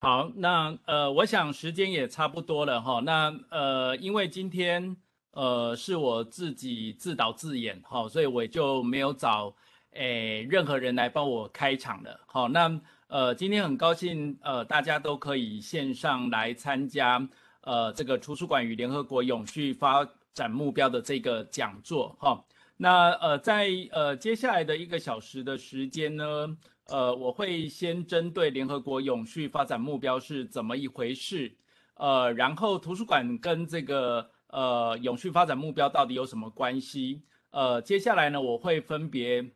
好，那呃，我想时间也差不多了哈。那呃，因为今天呃是我自己自导自演哈，所以我就没有找诶任何人来帮我开场了。好，那呃，今天很高兴呃大家都可以线上来参加呃这个图书馆与联合国永续发展目标的这个讲座哈。那呃，在呃接下来的一个小时的时间呢？呃，我会先针对联合国永续发展目标是怎么一回事，呃，然后图书馆跟这个呃永续发展目标到底有什么关系？呃，接下来呢，我会分别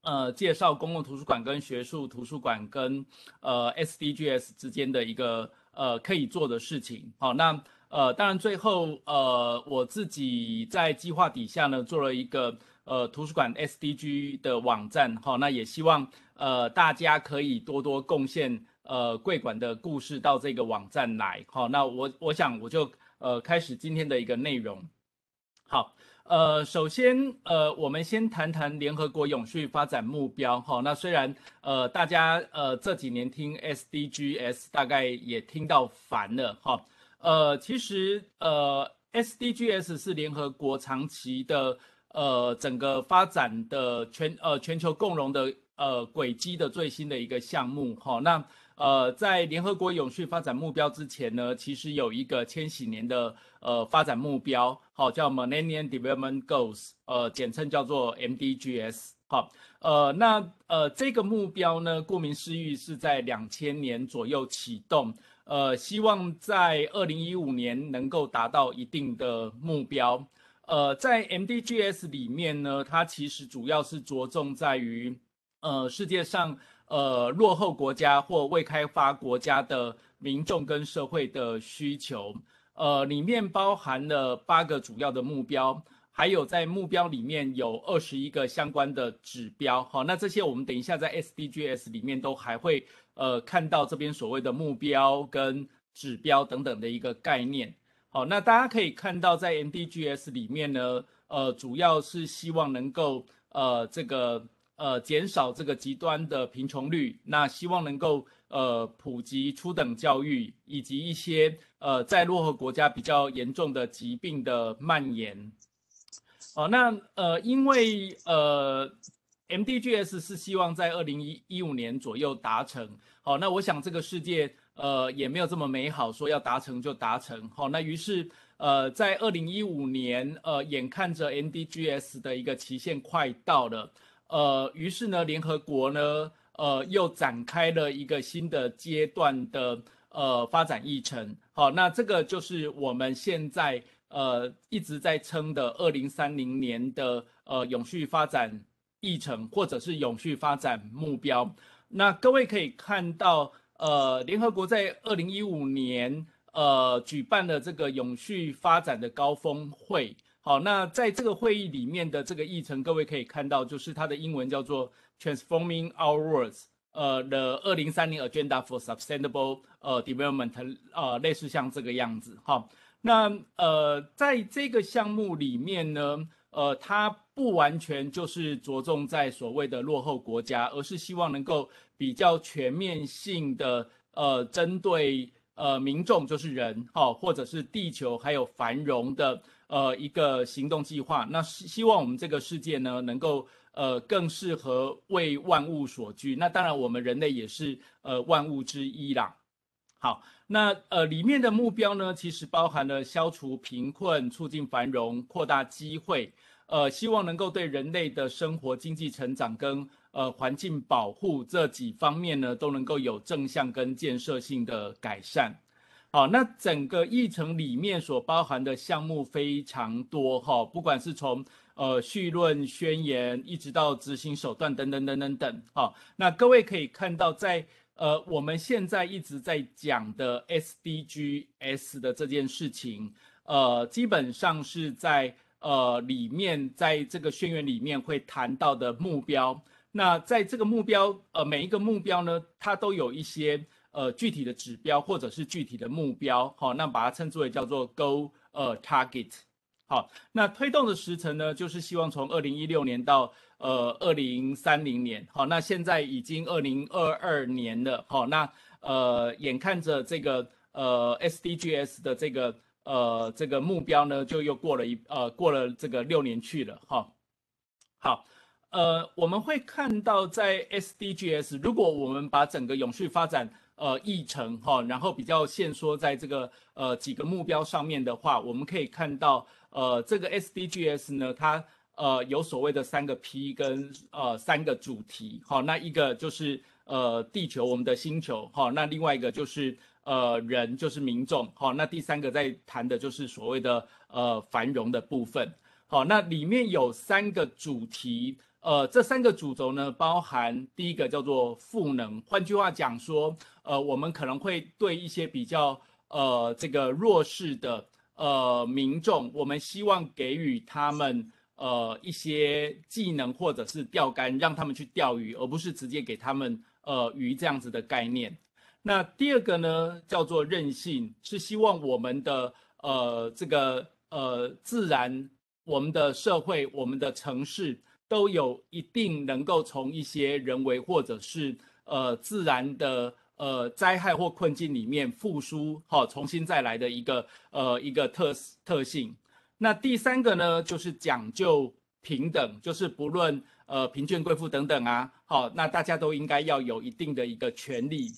呃介绍公共图书馆跟学术图书馆跟呃 SDGs 之间的一个呃可以做的事情。好，那呃当然最后呃我自己在计划底下呢做了一个呃图书馆 SDG 的网站。好，那也希望。呃，大家可以多多贡献呃贵馆的故事到这个网站来。好，那我我想我就呃开始今天的一个内容。好，呃，首先呃我们先谈谈联合国永续发展目标。好，那虽然呃大家呃这几年听 SDGs 大概也听到烦了。好，呃，其实呃 SDGs 是联合国长期的呃整个发展的全呃全球共荣的。呃，轨迹的最新的一个项目，哈，那呃，在联合国永续发展目标之前呢，其实有一个千禧年的呃发展目标，好，叫 Millennium Development Goals，呃，简称叫做 MDGs，好，呃，那呃这个目标呢，顾名思义是在两千年左右启动，呃，希望在二零一五年能够达到一定的目标，呃，在 MDGs 里面呢，它其实主要是着重在于。呃，世界上呃落后国家或未开发国家的民众跟社会的需求，呃，里面包含了八个主要的目标，还有在目标里面有二十一个相关的指标。好，那这些我们等一下在 SDGs 里面都还会呃看到这边所谓的目标跟指标等等的一个概念。好，那大家可以看到在 MDGs 里面呢，呃，主要是希望能够呃这个。呃，减少这个极端的贫穷率，那希望能够呃普及初等教育，以及一些呃在落后国家比较严重的疾病的蔓延。好，那呃因为呃 MDGs 是希望在二零一五年左右达成。好，那我想这个世界呃也没有这么美好，说要达成就达成。好，那于是呃在二零一五年，呃眼看着 MDGs 的一个期限快到了。呃，于是呢，联合国呢，呃，又展开了一个新的阶段的呃发展议程。好，那这个就是我们现在呃一直在称的二零三零年的呃永续发展议程，或者是永续发展目标。那各位可以看到，呃，联合国在二零一五年呃举办了这个永续发展的高峰会。好，那在这个会议里面的这个议程，各位可以看到，就是它的英文叫做 Transforming Our Words，呃的二零三零 Agenda for Sustainable，呃 Development，呃类似像这个样子。好，那呃在这个项目里面呢，呃它不完全就是着重在所谓的落后国家，而是希望能够比较全面性的呃针对。呃，民众就是人，好，或者是地球，还有繁荣的呃一个行动计划。那希希望我们这个世界呢，能够呃更适合为万物所居。那当然，我们人类也是呃万物之一啦。好，那呃里面的目标呢，其实包含了消除贫困、促进繁荣、扩大机会，呃，希望能够对人类的生活、经济成长跟。呃，环境保护这几方面呢，都能够有正向跟建设性的改善。好，那整个议程里面所包含的项目非常多哈，不管是从呃序论宣言一直到执行手段等等等等等啊。那各位可以看到，在呃我们现在一直在讲的 SDGs 的这件事情，呃，基本上是在呃里面在这个宣言里面会谈到的目标。那在这个目标，呃，每一个目标呢，它都有一些呃具体的指标或者是具体的目标，好，那把它称之为叫做 “go 呃 target”，好，那推动的时程呢，就是希望从二零一六年到呃二零三零年，好，那现在已经二零二二年了，好，那呃眼看着这个呃 SDGs 的这个呃这个目标呢，就又过了一呃过了这个六年去了，哈，好。呃，我们会看到在 SDGs，如果我们把整个永续发展呃议程哈，然后比较限缩在这个呃几个目标上面的话，我们可以看到呃这个 SDGs 呢，它呃有所谓的三个 P 跟呃三个主题好，那一个就是呃地球我们的星球好，那另外一个就是呃人就是民众好，那第三个在谈的就是所谓的呃繁荣的部分好，那里面有三个主题。呃，这三个主轴呢，包含第一个叫做赋能，换句话讲说，呃，我们可能会对一些比较呃这个弱势的呃民众，我们希望给予他们呃一些技能或者是钓竿，让他们去钓鱼，而不是直接给他们呃鱼这样子的概念。那第二个呢，叫做韧性，是希望我们的呃这个呃自然、我们的社会、我们的城市。都有一定能够从一些人为或者是呃自然的呃灾害或困境里面复苏好重新再来的一个呃一个特特性。那第三个呢，就是讲究平等，就是不论呃贫贱贵富等等啊，好，那大家都应该要有一定的一个权利，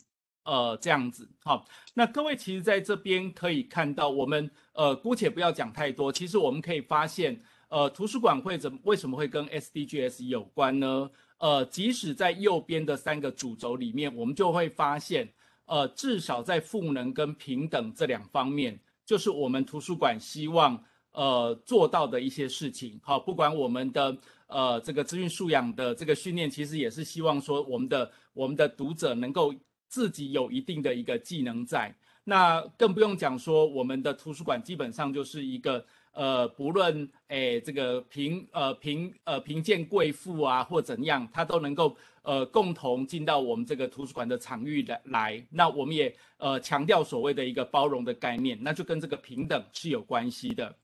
呃这样子好，那各位其实在这边可以看到，我们呃姑且不要讲太多，其实我们可以发现。呃，图书馆会怎为什么会跟 SDGs 有关呢？呃，即使在右边的三个主轴里面，我们就会发现，呃，至少在赋能跟平等这两方面，就是我们图书馆希望呃做到的一些事情。好，不管我们的呃这个资讯素养的这个训练，其实也是希望说我们的我们的读者能够自己有一定的一个技能在。那更不用讲说我们的图书馆基本上就是一个。呃，不论哎，这个贫呃贫呃贫贱贵妇啊，或怎样，他都能够呃共同进到我们这个图书馆的场域来来。那我们也呃强调所谓的一个包容的概念，那就跟这个平等是有关系的。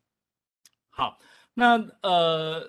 好，那呃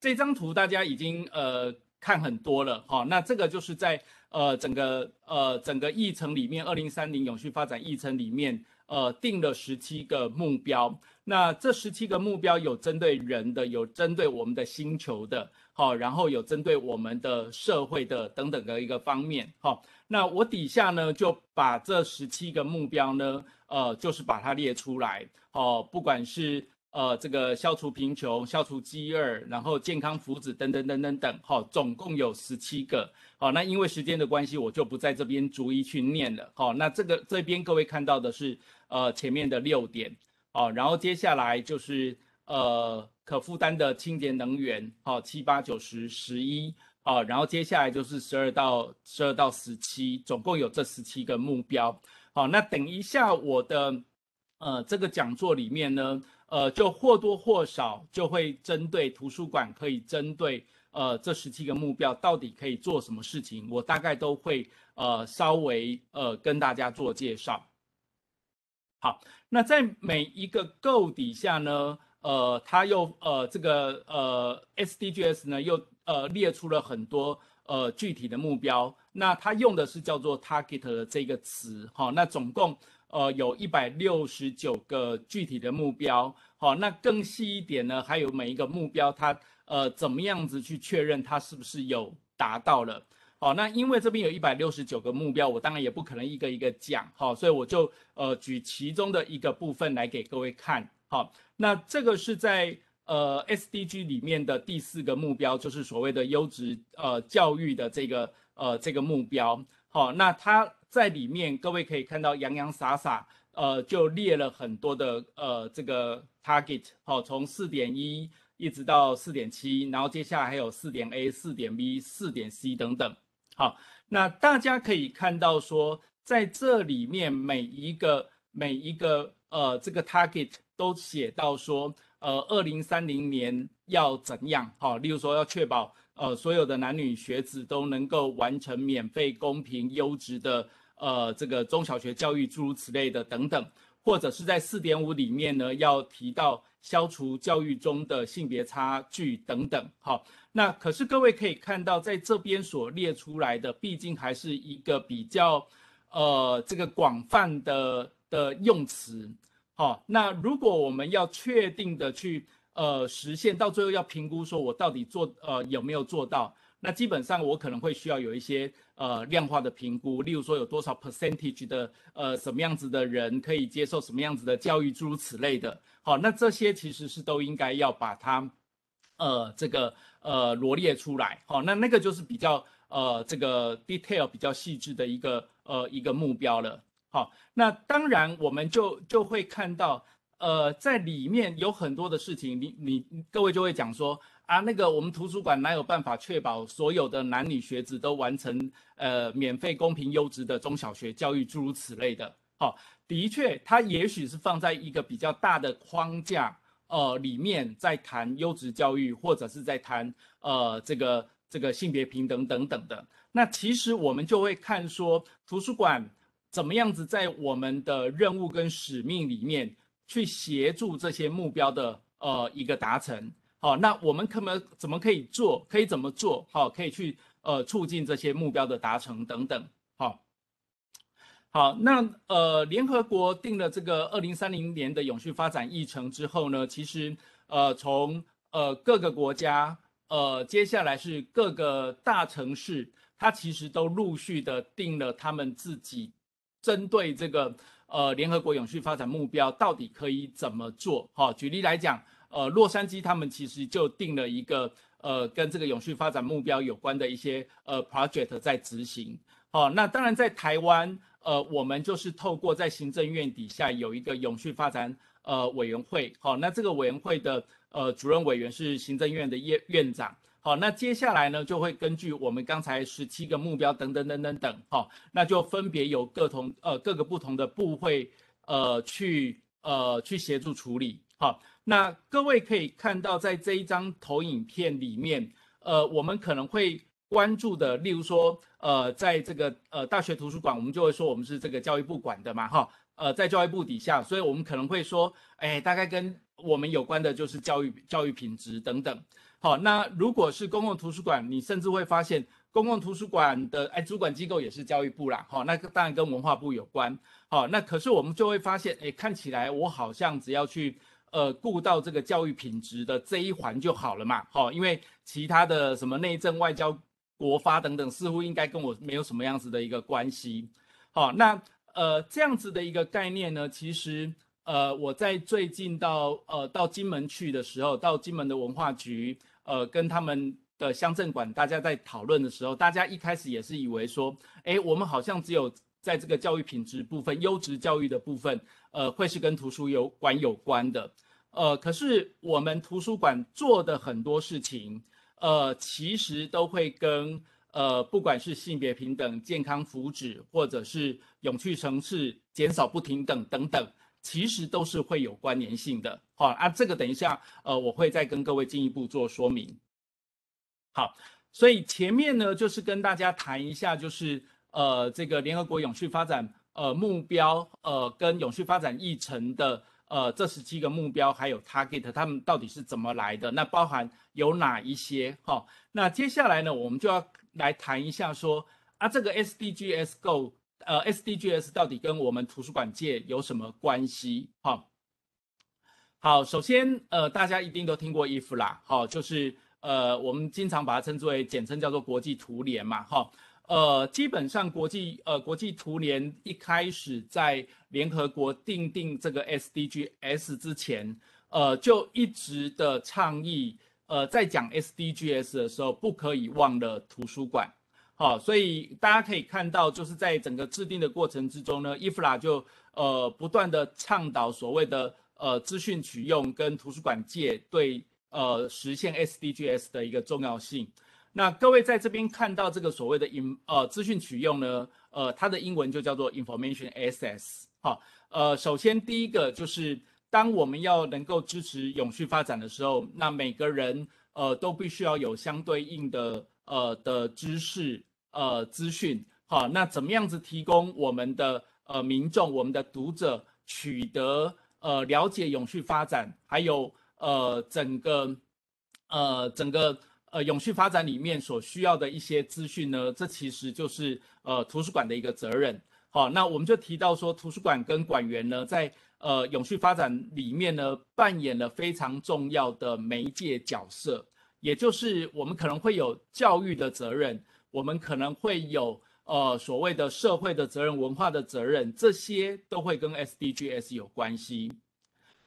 这张图大家已经呃看很多了，哈。那这个就是在呃整个呃整个议程里面，二零三零永续发展议程里面呃定了十七个目标。那这十七个目标有针对人的，有针对我们的星球的，好，然后有针对我们的社会的等等的一个方面，好，那我底下呢就把这十七个目标呢，呃，就是把它列出来，好，不管是呃这个消除贫穷、消除饥饿，然后健康福祉等等等等等，好，总共有十七个，好，那因为时间的关系，我就不在这边逐一去念了，好，那这个这边各位看到的是呃前面的六点。哦，然后接下来就是呃可负担的清洁能源，哦七八九十十一，哦然后接下来就是十二到十二到十七，总共有这十七个目标。好，那等一下我的呃这个讲座里面呢，呃就或多或少就会针对图书馆可以针对呃这十七个目标到底可以做什么事情，我大概都会呃稍微呃跟大家做介绍。好，那在每一个 g o 底下呢，呃，它又呃这个呃 SDGs 呢又呃列出了很多呃具体的目标，那它用的是叫做 target 的这个词，好，那总共呃有一百六十九个具体的目标，好，那更细一点呢，还有每一个目标它呃怎么样子去确认它是不是有达到了。好，那因为这边有一百六十九个目标，我当然也不可能一个一个讲，好，所以我就呃举其中的一个部分来给各位看，好，那这个是在呃 S D G 里面的第四个目标，就是所谓的优质呃教育的这个呃这个目标，好，那它在里面各位可以看到洋洋洒洒，呃就列了很多的呃这个 target，好，从四点一一直到四点七，然后接下来还有四点 A、四点 B、四点 C 等等。好，那大家可以看到说，在这里面每一个每一个呃，这个 target 都写到说，呃，二零三零年要怎样？好，例如说要确保呃，所有的男女学子都能够完成免费、公平、优质的呃，这个中小学教育，诸如此类的等等。或者是在四点五里面呢，要提到消除教育中的性别差距等等。好，那可是各位可以看到，在这边所列出来的，毕竟还是一个比较，呃，这个广泛的的用词。好，那如果我们要确定的去呃实现，到最后要评估说我到底做呃有没有做到。那基本上我可能会需要有一些呃量化的评估，例如说有多少 percentage 的呃什么样子的人可以接受什么样子的教育，诸如此类的。好，那这些其实是都应该要把它呃这个呃罗列出来。好，那那个就是比较呃这个 detail 比较细致的一个呃一个目标了。好，那当然我们就就会看到呃在里面有很多的事情，你你各位就会讲说。啊，那个我们图书馆哪有办法确保所有的男女学子都完成呃免费、公平、优质的中小学教育，诸如此类的？好，的确，它也许是放在一个比较大的框架呃里面，在谈优质教育，或者是在谈呃这个这个性别平等等等的。那其实我们就会看说，图书馆怎么样子在我们的任务跟使命里面去协助这些目标的呃一个达成。好，那我们可能怎么可以做，可以怎么做？好，可以去呃促进这些目标的达成等等。好，好，那呃联合国定了这个二零三零年的永续发展议程之后呢，其实呃从呃各个国家呃接下来是各个大城市，它其实都陆续的定了他们自己针对这个呃联合国永续发展目标到底可以怎么做？好，举例来讲。呃，洛杉矶他们其实就定了一个呃，跟这个永续发展目标有关的一些呃 project 在执行。好，那当然在台湾，呃，我们就是透过在行政院底下有一个永续发展呃委员会。好，那这个委员会的呃主任委员是行政院的院院长。好，那接下来呢，就会根据我们刚才十七个目标等等等等等。好，那就分别由各同呃各个不同的部会呃去呃去协助处理。好。那各位可以看到，在这一张投影片里面，呃，我们可能会关注的，例如说，呃，在这个呃大学图书馆，我们就会说我们是这个教育部管的嘛，哈，呃，在教育部底下，所以我们可能会说，哎，大概跟我们有关的就是教育教育品质等等。好，那如果是公共图书馆，你甚至会发现，公共图书馆的哎主管机构也是教育部啦，哈，那当然跟文化部有关。好，那可是我们就会发现，哎，看起来我好像只要去。呃，顾到这个教育品质的这一环就好了嘛，好，因为其他的什么内政、外交、国发等等，似乎应该跟我没有什么样子的一个关系。好，那呃这样子的一个概念呢，其实呃我在最近到呃到金门去的时候，到金门的文化局，呃跟他们的乡镇馆大家在讨论的时候，大家一开始也是以为说，哎，我们好像只有在这个教育品质部分、优质教育的部分，呃会是跟图书有馆有关的。呃，可是我们图书馆做的很多事情，呃，其实都会跟呃，不管是性别平等、健康福祉，或者是永续城市、减少不平等等等，其实都是会有关联性的。好，啊，这个等一下，呃，我会再跟各位进一步做说明。好，所以前面呢，就是跟大家谈一下，就是呃，这个联合国永续发展呃目标，呃，跟永续发展议程的。呃，这十七个目标还有 target，他们到底是怎么来的？那包含有哪一些？哈，那接下来呢，我们就要来谈一下说啊，这个 SDGs Go，呃，SDGs 到底跟我们图书馆界有什么关系？哈，好，首先，呃，大家一定都听过 i f 啦，好、就是呃，我们经常把它称之为简称叫做国际图联嘛，哈。呃，基本上国际呃国际图联一开始在联合国定定这个 SDGs 之前，呃，就一直的倡议，呃，在讲 SDGs 的时候，不可以忘了图书馆。好，所以大家可以看到，就是在整个制定的过程之中呢伊芙拉就呃不断的倡导所谓的呃资讯取用跟图书馆界对呃实现 SDGs 的一个重要性。那各位在这边看到这个所谓的 “in” 呃资讯取用呢，呃，它的英文就叫做 “information access” 哈。呃，首先第一个就是，当我们要能够支持永续发展的时候，那每个人呃都必须要有相对应的呃的知识呃资讯。好，那怎么样子提供我们的呃民众、我们的读者取得呃了解永续发展，还有呃整个呃整个。呃，永续发展里面所需要的一些资讯呢，这其实就是呃图书馆的一个责任。好，那我们就提到说，图书馆跟馆员呢，在呃永续发展里面呢，扮演了非常重要的媒介角色。也就是我们可能会有教育的责任，我们可能会有呃所谓的社会的责任、文化的责任，这些都会跟 SDGs 有关系。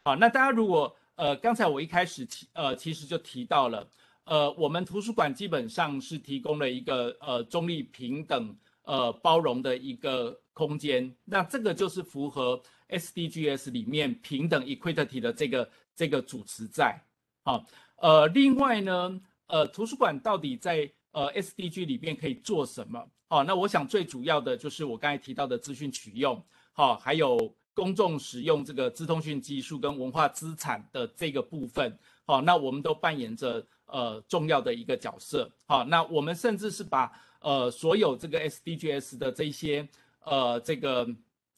好，那大家如果呃刚才我一开始呃其实就提到了。呃，我们图书馆基本上是提供了一个呃中立、平等、呃包容的一个空间，那这个就是符合 SDGs 里面平等 equality 的这个这个主持在。好，呃，另外呢，呃，图书馆到底在呃 SDG 里面可以做什么？好，那我想最主要的就是我刚才提到的资讯取用，好，还有公众使用这个资通讯技术跟文化资产的这个部分。好，那我们都扮演着呃重要的一个角色。好，那我们甚至是把呃所有这个 SDGs 的这些呃这个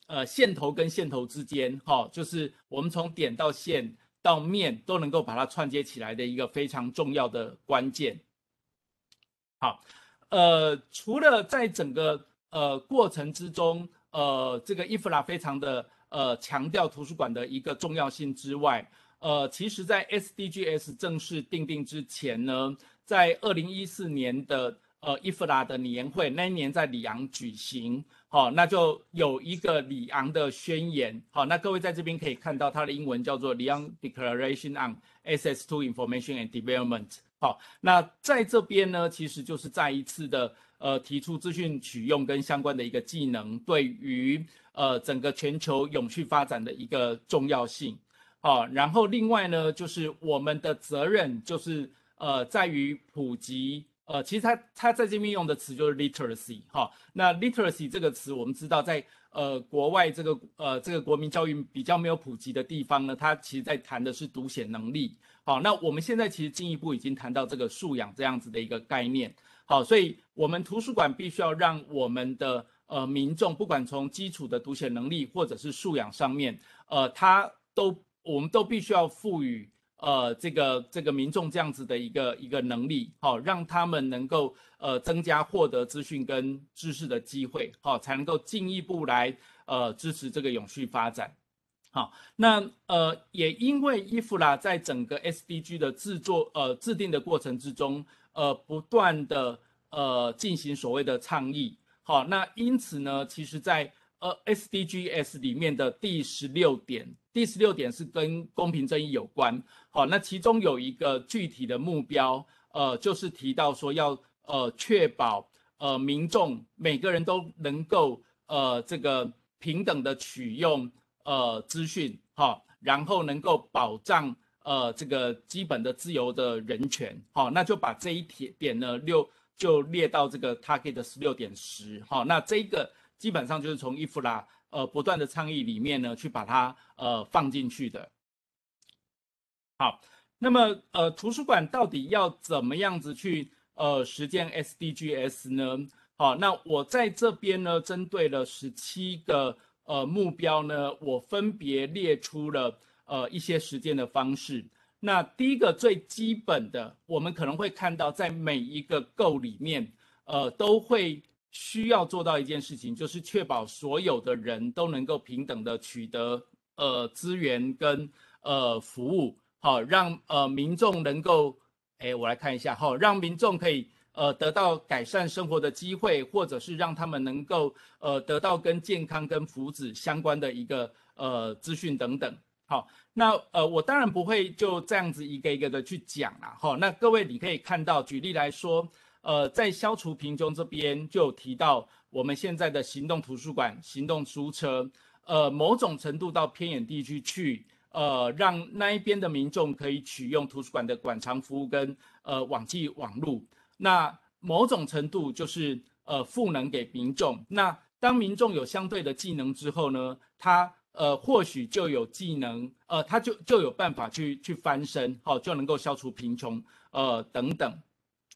呃线头跟线头之间，哈，就是我们从点到线到面都能够把它串接起来的一个非常重要的关键。好，呃，除了在整个呃过程之中，呃，这个伊芙拉非常的呃强调图书馆的一个重要性之外。呃，其实，在 SDGs 正式定定之前呢，在二零一四年的呃伊芙拉的年会，那一年在里昂举行，好，那就有一个里昂的宣言，好，那各位在这边可以看到它的英文叫做《里昂宣言》on access to information and development，好，那在这边呢，其实就是再一次的呃提出资讯取用跟相关的一个技能对于呃整个全球永续发展的一个重要性。好，然后另外呢，就是我们的责任就是呃，在于普及呃，其实他他在这面用的词就是 literacy 哈。那 literacy 这个词，我们知道在呃国外这个呃这个国民教育比较没有普及的地方呢，它其实在谈的是读写能力。好，那我们现在其实进一步已经谈到这个素养这样子的一个概念。好，所以我们图书馆必须要让我们的呃民众，不管从基础的读写能力或者是素养上面，呃，他都。我们都必须要赋予呃这个这个民众这样子的一个一个能力，好，让他们能够呃增加获得资讯跟知识的机会，好，才能够进一步来呃支持这个永续发展，好，那呃也因为伊芙拉在整个 SDG 的制作呃制定的过程之中，呃不断的呃进行所谓的倡议，好，那因此呢，其实在。呃，SDGs 里面的第十六点，第十六点是跟公平正义有关。好，那其中有一个具体的目标，呃，就是提到说要呃确保呃民众每个人都能够呃这个平等的取用呃资讯，好，然后能够保障呃这个基本的自由的人权，好，那就把这一点点呢六就列到这个 Target 十六点十，好，那这个。基本上就是从伊芙拉呃不断的倡议里面呢，去把它呃放进去的。好，那么呃图书馆到底要怎么样子去呃实践 SDGs 呢？好，那我在这边呢，针对了十七个呃目标呢，我分别列出了呃一些实践的方式。那第一个最基本的，我们可能会看到在每一个构里面呃都会。需要做到一件事情，就是确保所有的人都能够平等的取得呃资源跟呃服务，好让呃民众能够，哎我来看一下，好让民众可以呃得到改善生活的机会，或者是让他们能够呃得到跟健康跟福祉相关的一个呃资讯等等，好那呃我当然不会就这样子一个一个的去讲啦，好那各位你可以看到，举例来说。呃，在消除贫穷这边就提到我们现在的行动图书馆、行动书车，呃，某种程度到偏远地区去，呃，让那一边的民众可以取用图书馆的馆藏服务跟呃网际网络，那某种程度就是呃赋能给民众。那当民众有相对的技能之后呢，他呃或许就有技能，呃，他就就有办法去去翻身，好，就能够消除贫穷，呃，等等。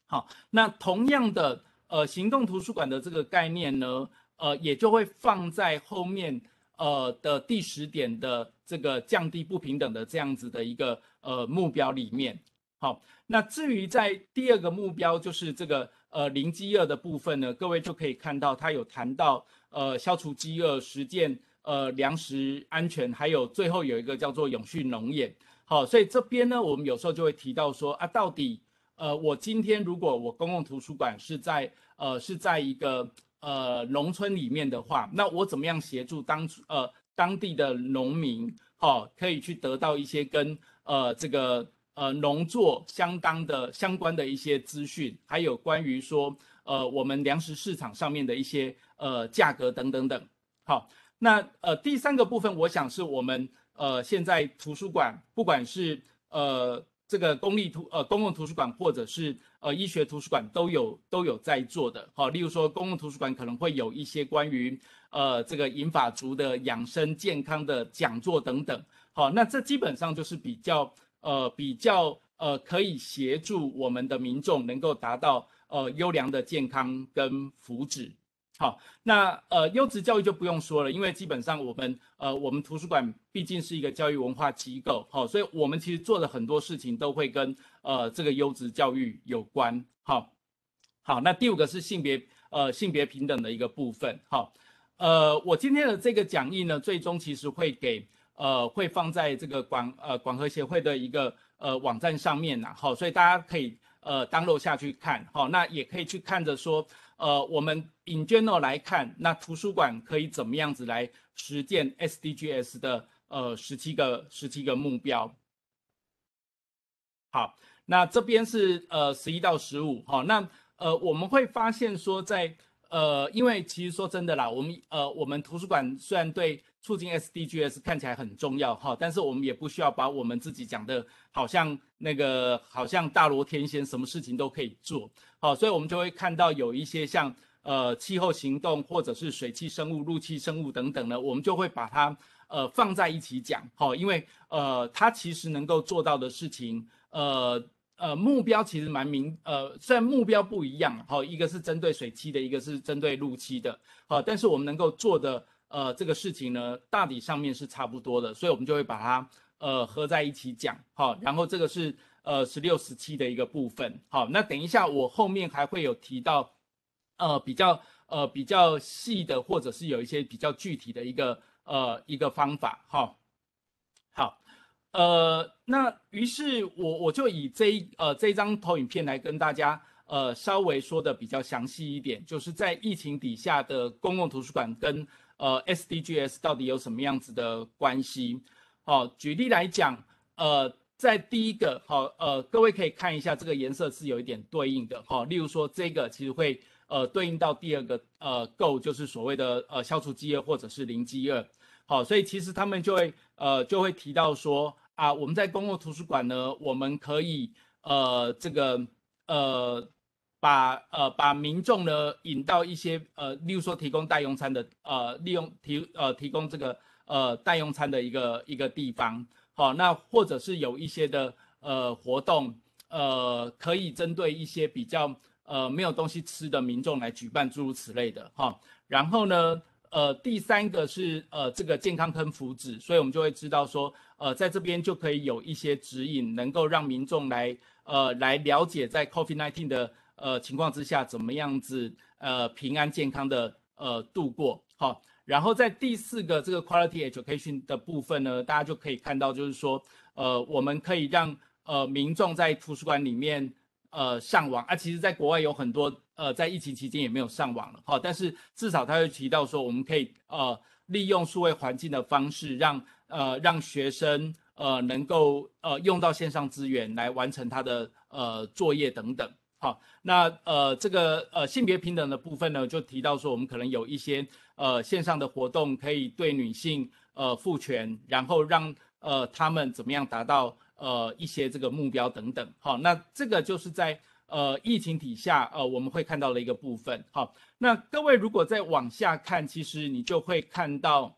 好，那同样的，呃，行动图书馆的这个概念呢，呃，也就会放在后面，呃的第十点的这个降低不平等的这样子的一个呃目标里面。好，那至于在第二个目标就是这个呃零饥饿的部分呢，各位就可以看到它有谈到呃消除饥饿，实践呃粮食安全，还有最后有一个叫做永续农业。好，所以这边呢，我们有时候就会提到说啊，到底。呃，我今天如果我公共图书馆是在呃是在一个呃农村里面的话，那我怎么样协助当呃当地的农民，好，可以去得到一些跟呃这个呃农作相当的、相关的一些资讯，还有关于说呃我们粮食市场上面的一些呃价格等等等。好，那呃第三个部分，我想是我们呃现在图书馆不管是呃。这个公立图呃公共图书馆或者是呃医学图书馆都有都有在做的，好，例如说公共图书馆可能会有一些关于呃这个银法族的养生健康的讲座等等，好，那这基本上就是比较呃比较呃可以协助我们的民众能够达到呃优良的健康跟福祉。好，那呃，优质教育就不用说了，因为基本上我们呃，我们图书馆毕竟是一个教育文化机构，好，所以我们其实做的很多事情都会跟呃这个优质教育有关，好，好，那第五个是性别呃性别平等的一个部分，好，呃，我今天的这个讲义呢，最终其实会给呃会放在这个广呃广和协会的一个呃网站上面呐，好，所以大家可以呃当 d 下去看，好，那也可以去看着说。呃，我们引荐哦来看，那图书馆可以怎么样子来实践 SDGs 的呃十七个十七个目标？好，那这边是呃十一到十五，好，那呃我们会发现说，在呃因为其实说真的啦，我们呃我们图书馆虽然对。促进 SDGs 看起来很重要哈，但是我们也不需要把我们自己讲的好像那个好像大罗天仙什么事情都可以做，好，所以我们就会看到有一些像呃气候行动或者是水气生物、陆气生物等等的，我们就会把它呃放在一起讲，好，因为呃它其实能够做到的事情，呃呃目标其实蛮明，呃虽然目标不一样，好，一个是针对水汽的，一个是针对陆栖的，好，但是我们能够做的。呃，这个事情呢，大体上面是差不多的，所以我们就会把它呃合在一起讲，好，然后这个是呃十六十七的一个部分，好，那等一下我后面还会有提到，呃比较呃比较细的或者是有一些比较具体的一个呃一个方法，好，好，呃那于是我我就以这呃这张投影片来跟大家呃稍微说的比较详细一点，就是在疫情底下的公共图书馆跟。呃，SDGs 到底有什么样子的关系？好，举例来讲，呃，在第一个，好，呃，各位可以看一下这个颜色是有一点对应的，好，例如说这个其实会呃对应到第二个，呃，Go 就是所谓的呃消除饥饿或者是零饥饿，好，所以其实他们就会呃就会提到说啊，我们在公共图书馆呢，我们可以呃这个呃。把呃把民众呢引到一些呃，例如说提供代用餐的呃利用提呃提供这个呃代用餐的一个一个地方，好，那或者是有一些的呃活动，呃可以针对一些比较呃没有东西吃的民众来举办诸如此类的哈。然后呢，呃第三个是呃这个健康跟福祉，所以我们就会知道说呃在这边就可以有一些指引，能够让民众来呃来了解在 Covid-19 的。呃，情况之下怎么样子，呃，平安健康的呃度过好。然后在第四个这个 quality education 的部分呢，大家就可以看到，就是说，呃，我们可以让呃民众在图书馆里面呃上网啊。其实，在国外有很多呃在疫情期间也没有上网了哈。但是至少他会提到说，我们可以呃利用数位环境的方式，让呃让学生呃能够呃用到线上资源来完成他的呃作业等等。好，那呃，这个呃性别平等的部分呢，就提到说，我们可能有一些呃线上的活动，可以对女性呃赋权，然后让呃她们怎么样达到呃一些这个目标等等。好，那这个就是在呃疫情底下呃我们会看到了一个部分。好，那各位如果再往下看，其实你就会看到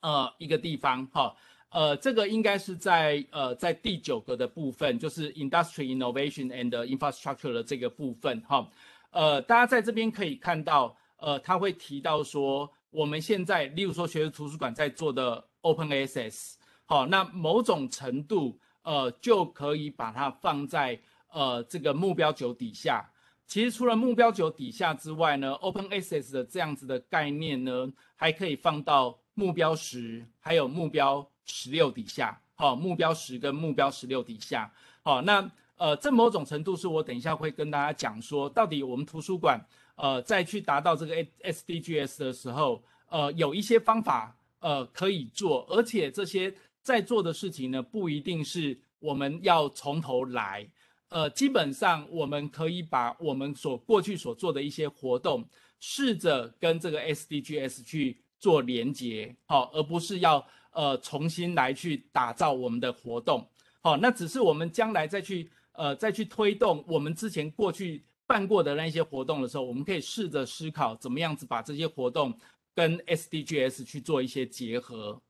呃一个地方。好。呃，这个应该是在呃，在第九个的部分，就是 industry innovation and infrastructure 的这个部分哈。呃，大家在这边可以看到，呃，他会提到说，我们现在例如说学术图书馆在做的 open access 好，那某种程度呃，就可以把它放在呃这个目标九底下。其实除了目标九底下之外呢，open access 的这样子的概念呢，还可以放到目标十，还有目标。十六底下，好目标十跟目标十六底下，好那呃，这某种程度是我等一下会跟大家讲说，到底我们图书馆呃再去达到这个 S D G S 的时候，呃有一些方法呃可以做，而且这些在做的事情呢，不一定是我们要从头来，呃基本上我们可以把我们所过去所做的一些活动，试着跟这个 S D G S 去做连接，好，而不是要。呃，重新来去打造我们的活动，好，那只是我们将来再去呃再去推动我们之前过去办过的那一些活动的时候，我们可以试着思考怎么样子把这些活动跟 SDGs 去做一些结合。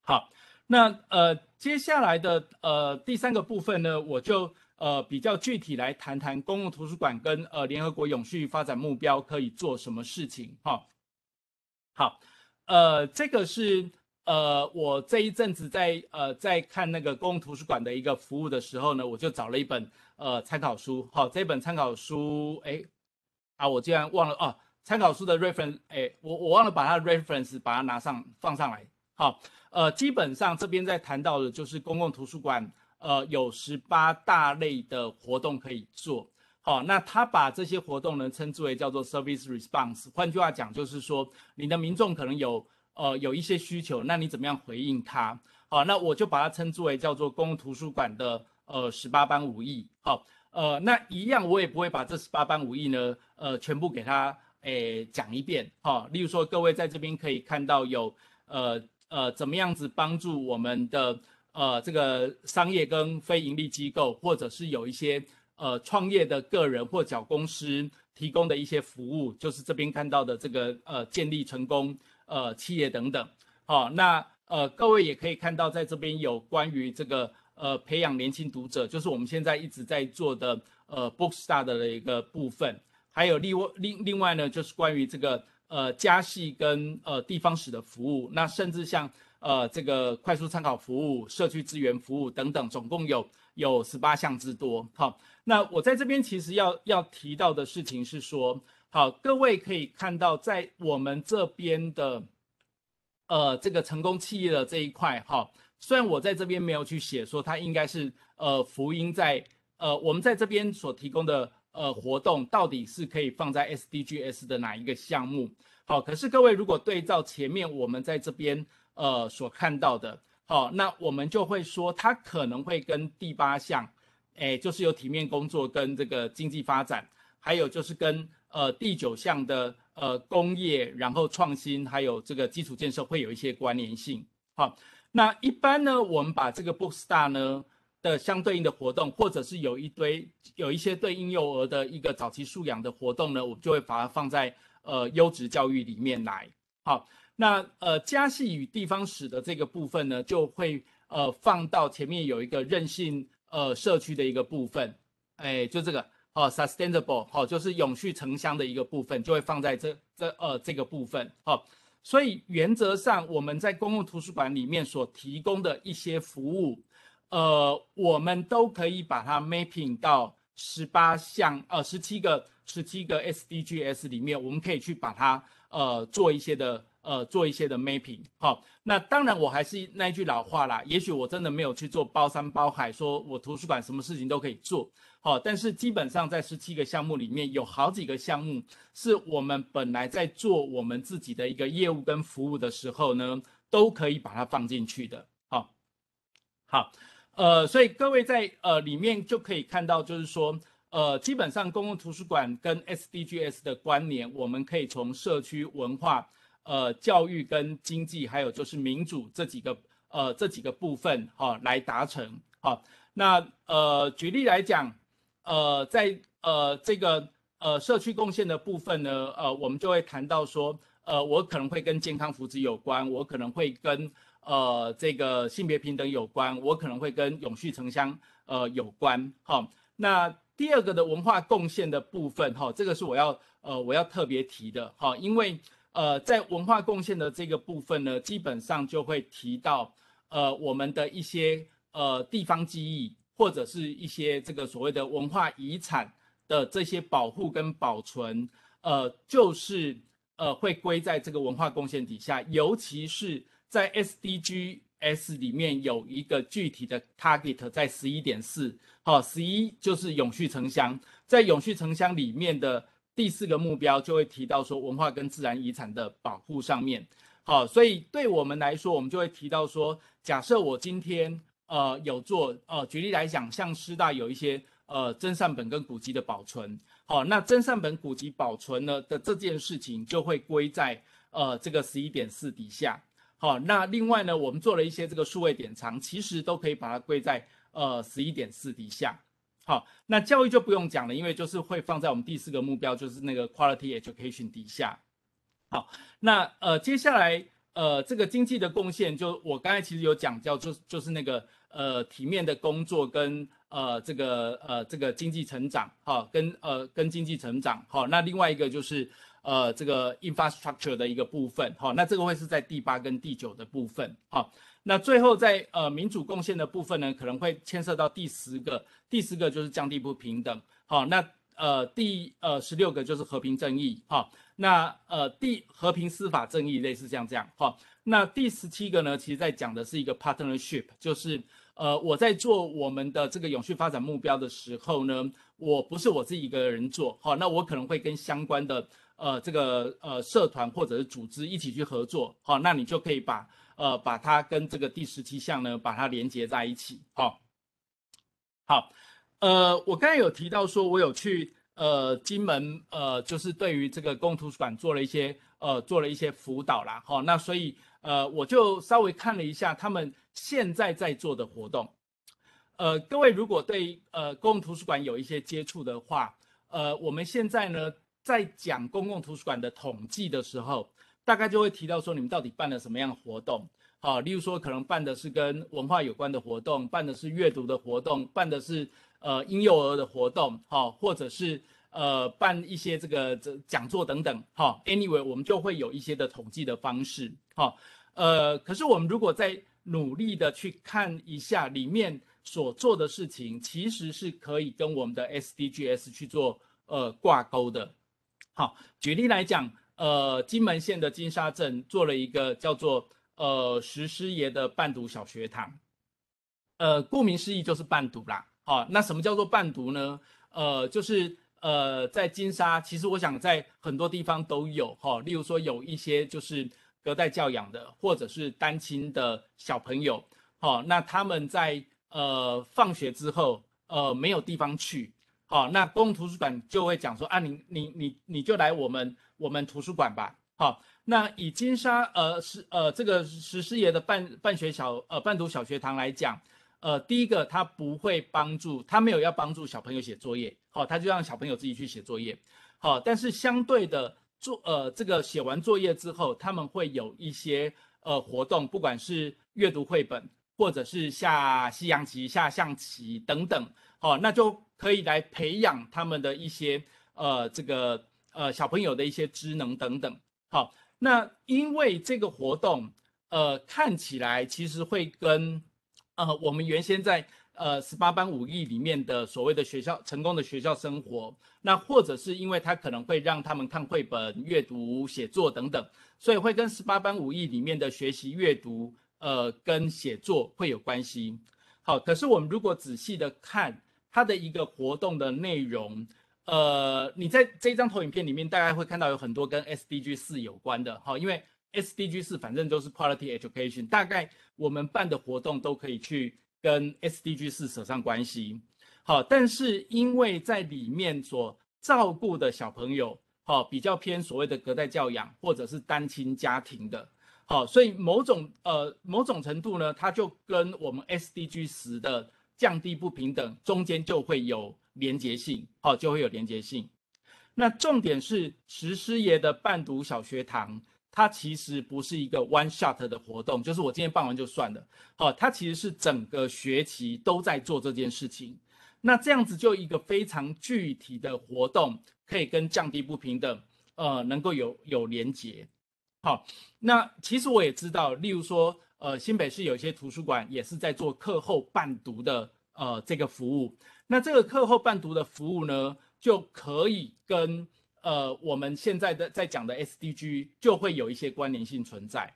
好，那呃接下来的呃第三个部分呢，我就呃比较具体来谈谈公共图书馆跟呃联合国永续发展目标可以做什么事情哈。好，呃这个是。呃，我这一阵子在呃在看那个公共图书馆的一个服务的时候呢，我就找了一本呃参考书。好，这本参考书，哎，啊，我竟然忘了啊。参考书的 reference，哎，我我忘了把它 reference 把它拿上放上来。好，呃，基本上这边在谈到的就是公共图书馆，呃，有十八大类的活动可以做。好，那他把这些活动呢称之为叫做 service response。换句话讲，就是说你的民众可能有。呃，有一些需求，那你怎么样回应他？好，那我就把它称之为叫做公共图书馆的呃十八般武艺。好，呃，那一样我也不会把这十八般武艺呢，呃，全部给他诶讲一遍。好，例如说各位在这边可以看到有呃呃怎么样子帮助我们的呃这个商业跟非盈利机构，或者是有一些呃创业的个人或小公司提供的一些服务，就是这边看到的这个呃建立成功。呃，企业等等，好，那呃，各位也可以看到，在这边有关于这个呃培养年轻读者，就是我们现在一直在做的呃 Bookstar 的一个部分，还有另外另另外呢，就是关于这个呃加系跟呃地方史的服务，那甚至像呃这个快速参考服务、社区资源服务等等，总共有有十八项之多。好，那我在这边其实要要提到的事情是说。好，各位可以看到，在我们这边的，呃，这个成功企业的这一块，哈，虽然我在这边没有去写说它应该是，呃，福音在，呃，我们在这边所提供的，呃，活动到底是可以放在 S D G S 的哪一个项目？好，可是各位如果对照前面我们在这边，呃，所看到的，好，那我们就会说，它可能会跟第八项，哎，就是有体面工作跟这个经济发展，还有就是跟呃，第九项的呃工业，然后创新，还有这个基础建设会有一些关联性。好，那一般呢，我们把这个 Bookstar 呢的相对应的活动，或者是有一堆有一些对婴幼儿的一个早期素养的活动呢，我们就会把它放在呃优质教育里面来。好，那呃家系与地方史的这个部分呢，就会呃放到前面有一个韧性呃社区的一个部分，哎，就这个。哦，sustainable，好，就是永续城乡的一个部分，就会放在这这呃这个部分。好，所以原则上我们在公共图书馆里面所提供的一些服务，呃，我们都可以把它 mapping 到十八项呃十七个十七个 SDGs 里面，我们可以去把它呃做一些的。呃，做一些的 mapping，好，那当然我还是那一句老话啦，也许我真的没有去做包山包海，说我图书馆什么事情都可以做，好，但是基本上在十七个项目里面有好几个项目是我们本来在做我们自己的一个业务跟服务的时候呢，都可以把它放进去的，好，好，呃，所以各位在呃里面就可以看到，就是说，呃，基本上公共图书馆跟 SDGs 的关联，我们可以从社区文化。呃，教育跟经济，还有就是民主这几个呃这几个部分哈，来达成哈。那呃，举例来讲，呃，在呃这个呃社区贡献的部分呢，呃，我们就会谈到说，呃，我可能会跟健康福祉有关，我可能会跟呃这个性别平等有关，我可能会跟永续城乡呃有关哈。那第二个的文化贡献的部分哈，这个是我要呃我要特别提的哈，因为。呃，在文化贡献的这个部分呢，基本上就会提到，呃，我们的一些呃地方记忆或者是一些这个所谓的文化遗产的这些保护跟保存，呃，就是呃会归在这个文化贡献底下，尤其是在 SDGs 里面有一个具体的 target 在十一点四，好，十一就是永续城乡，在永续城乡里面的。第四个目标就会提到说文化跟自然遗产的保护上面，好，所以对我们来说，我们就会提到说，假设我今天呃有做呃举例来讲，像师大有一些呃真善本跟古籍的保存，好，那真善本古籍保存呢的这件事情就会归在呃这个十一点四底下，好，那另外呢，我们做了一些这个数位典藏，其实都可以把它归在呃十一点四底下。好，那教育就不用讲了，因为就是会放在我们第四个目标，就是那个 quality education 底下。好，那呃接下来呃这个经济的贡献，就我刚才其实有讲叫就就是那个呃体面的工作跟呃这个呃这个经济成长，哈，跟呃跟经济成长，好，那另外一个就是呃这个 infrastructure 的一个部分，好，那这个会是在第八跟第九的部分，好。那最后在呃民主贡献的部分呢，可能会牵涉到第十个，第十个就是降低不平等。好，那呃第呃十六个就是和平正义。好，那呃第和平司法正义类似像这样。好，那第十七个呢，其实在讲的是一个 partnership，就是呃我在做我们的这个永续发展目标的时候呢，我不是我自己一个人做。好，那我可能会跟相关的呃这个呃社团或者是组织一起去合作。好，那你就可以把。呃，把它跟这个第十七项呢，把它连接在一起。好，好，呃，我刚才有提到说，我有去呃金门，呃，就是对于这个公共图书馆做了一些呃做了一些辅导啦。好，那所以呃，我就稍微看了一下他们现在在做的活动。呃，各位如果对呃公共图书馆有一些接触的话，呃，我们现在呢在讲公共图书馆的统计的时候。大概就会提到说，你们到底办了什么样的活动？好，例如说可能办的是跟文化有关的活动，办的是阅读的活动，办的是呃婴幼儿的活动，好，或者是呃办一些这个这讲座等等。好，anyway，我们就会有一些的统计的方式。好，呃，可是我们如果再努力的去看一下里面所做的事情，其实是可以跟我们的 SDGs 去做呃挂钩的。好，举例来讲。呃，金门县的金沙镇做了一个叫做“呃石狮爷”的伴读小学堂。呃，顾名思义就是伴读啦。好，那什么叫做伴读呢？呃，就是呃在金沙，其实我想在很多地方都有。哈，例如说有一些就是隔代教养的，或者是单亲的小朋友。好，那他们在呃放学之后，呃没有地方去。好，那公共图书馆就会讲说啊，你你你你就来我们。我们图书馆吧，好，那以金沙呃石呃这个石师爷的办办学小呃办读小学堂来讲，呃第一个他不会帮助，他没有要帮助小朋友写作业，好，他就让小朋友自己去写作业，好，但是相对的做呃这个写完作业之后，他们会有一些呃活动，不管是阅读绘本，或者是下西洋棋、下象棋等等，好，那就可以来培养他们的一些呃这个。呃，小朋友的一些智能等等，好，那因为这个活动，呃，看起来其实会跟呃我们原先在呃十八般武艺里面的所谓的学校成功的学校生活，那或者是因为他可能会让他们看绘本、阅读、写作等等，所以会跟十八般武艺里面的学习阅读，呃，跟写作会有关系。好，可是我们如果仔细的看它的一个活动的内容。呃，你在这一张投影片里面，大概会看到有很多跟 SDG 四有关的哈，因为 SDG 四反正都是 quality education，大概我们办的活动都可以去跟 SDG 四扯上关系。好，但是因为在里面所照顾的小朋友，好比较偏所谓的隔代教养或者是单亲家庭的，好，所以某种呃某种程度呢，它就跟我们 SDG 十的。降低不平等，中间就会有连结性，好，就会有连结性。那重点是石师爷的伴读小学堂，它其实不是一个 one shot 的活动，就是我今天办完就算了，好，它其实是整个学期都在做这件事情。那这样子就一个非常具体的活动，可以跟降低不平等，呃，能够有有连结，好。那其实我也知道，例如说。呃，新北市有些图书馆也是在做课后伴读的，呃，这个服务。那这个课后伴读的服务呢，就可以跟呃我们现在的在讲的 SDG 就会有一些关联性存在。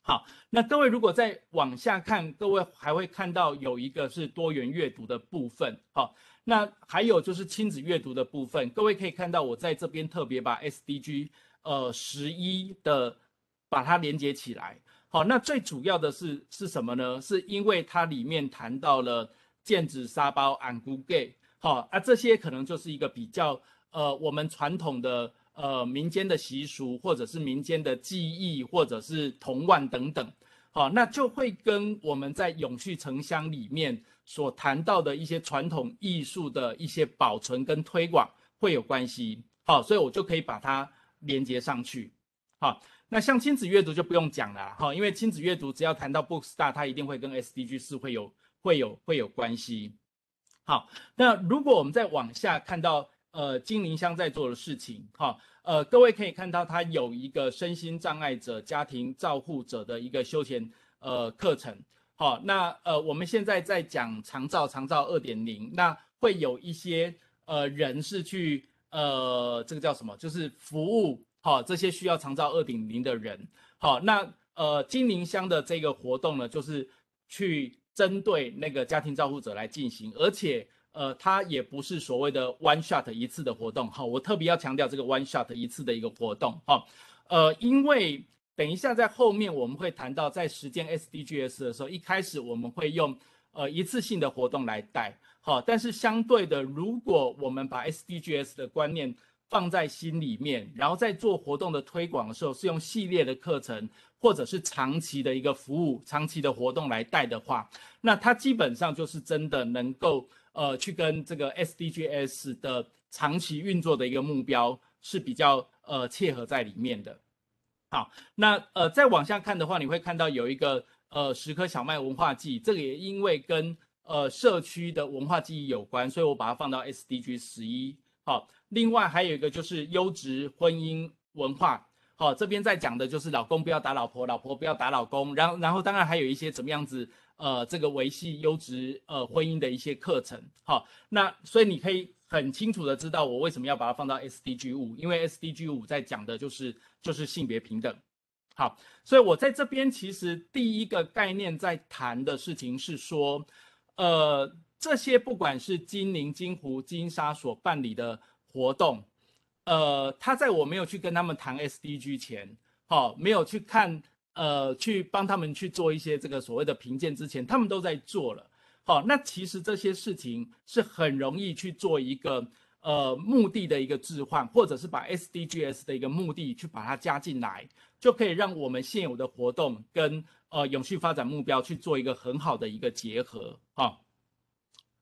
好，那各位如果再往下看，各位还会看到有一个是多元阅读的部分。好，那还有就是亲子阅读的部分，各位可以看到我在这边特别把 SDG 呃十一的把它连接起来。好，那最主要的是是什么呢？是因为它里面谈到了毽子沙包、安古盖，好啊，这些可能就是一个比较呃，我们传统的呃民间的习俗，或者是民间的记忆，或者是童玩等等，好，那就会跟我们在永续城乡里面所谈到的一些传统艺术的一些保存跟推广会有关系，好，所以我就可以把它连接上去。好，那像亲子阅读就不用讲了，哈，因为亲子阅读只要谈到 Bookstar，它一定会跟 s d g 四会有会有会有关系。好，那如果我们再往下看到，呃，金灵香在做的事情，哈，呃，各位可以看到它有一个身心障碍者家庭照护者的一个休闲呃课程。好，那呃，我们现在在讲长照，长照二点零，那会有一些呃人是去呃，这个叫什么，就是服务。好，这些需要长照二点零的人。好，那呃，金陵乡的这个活动呢，就是去针对那个家庭照护者来进行，而且呃，它也不是所谓的 one shot 一次的活动。好，我特别要强调这个 one shot 一次的一个活动。好，呃，因为等一下在后面我们会谈到在实践 SDGs 的时候，一开始我们会用呃一次性的活动来带。好，但是相对的，如果我们把 SDGs 的观念，放在心里面，然后在做活动的推广的时候，是用系列的课程或者是长期的一个服务、长期的活动来带的话，那它基本上就是真的能够呃去跟这个 SDGs 的长期运作的一个目标是比较呃切合在里面的。好，那呃再往下看的话，你会看到有一个呃十颗小麦文化祭，这个也因为跟呃社区的文化记忆有关，所以我把它放到 SDG 十一。好。另外还有一个就是优质婚姻文化，好，这边在讲的就是老公不要打老婆，老婆不要打老公，然后然后当然还有一些怎么样子，呃，这个维系优质呃婚姻的一些课程，好，那所以你可以很清楚的知道我为什么要把它放到 S D G 五，因为 S D G 五在讲的就是就是性别平等，好，所以我在这边其实第一个概念在谈的事情是说，呃，这些不管是金陵、金湖、金沙所办理的。活动，呃，他在我没有去跟他们谈 SDG 前，好，没有去看，呃，去帮他们去做一些这个所谓的评鉴之前，他们都在做了，好，那其实这些事情是很容易去做一个呃目的的一个置换，或者是把 SDGs 的一个目的去把它加进来，就可以让我们现有的活动跟呃永续发展目标去做一个很好的一个结合，哈，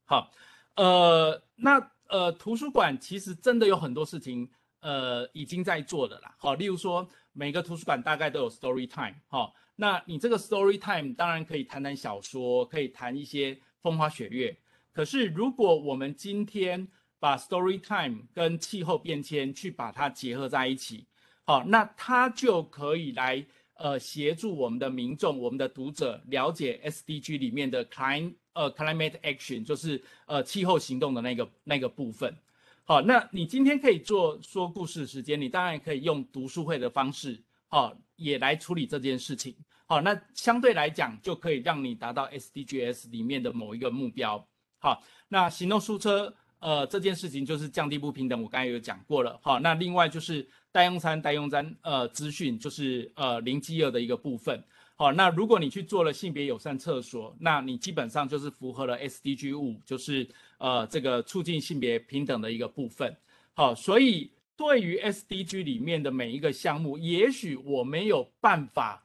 好，呃，那。呃，图书馆其实真的有很多事情，呃，已经在做的啦。好，例如说，每个图书馆大概都有 story time 好，那你这个 story time 当然可以谈谈小说，可以谈一些风花雪月。可是如果我们今天把 story time 跟气候变迁去把它结合在一起，好，那它就可以来呃协助我们的民众、我们的读者了解 SDG 里面的 climate。呃，climate action 就是呃气候行动的那个那个部分。好，那你今天可以做说故事的时间，你当然也可以用读书会的方式，好，也来处理这件事情。好，那相对来讲就可以让你达到 SDGs 里面的某一个目标。好，那行动书车，呃，这件事情就是降低不平等。我刚才有讲过了。好，那另外就是代用餐代用餐，呃，资讯就是呃零饥饿的一个部分。好，那如果你去做了性别友善厕所，那你基本上就是符合了 SDG 五，就是呃这个促进性别平等的一个部分。好，所以对于 SDG 里面的每一个项目，也许我没有办法，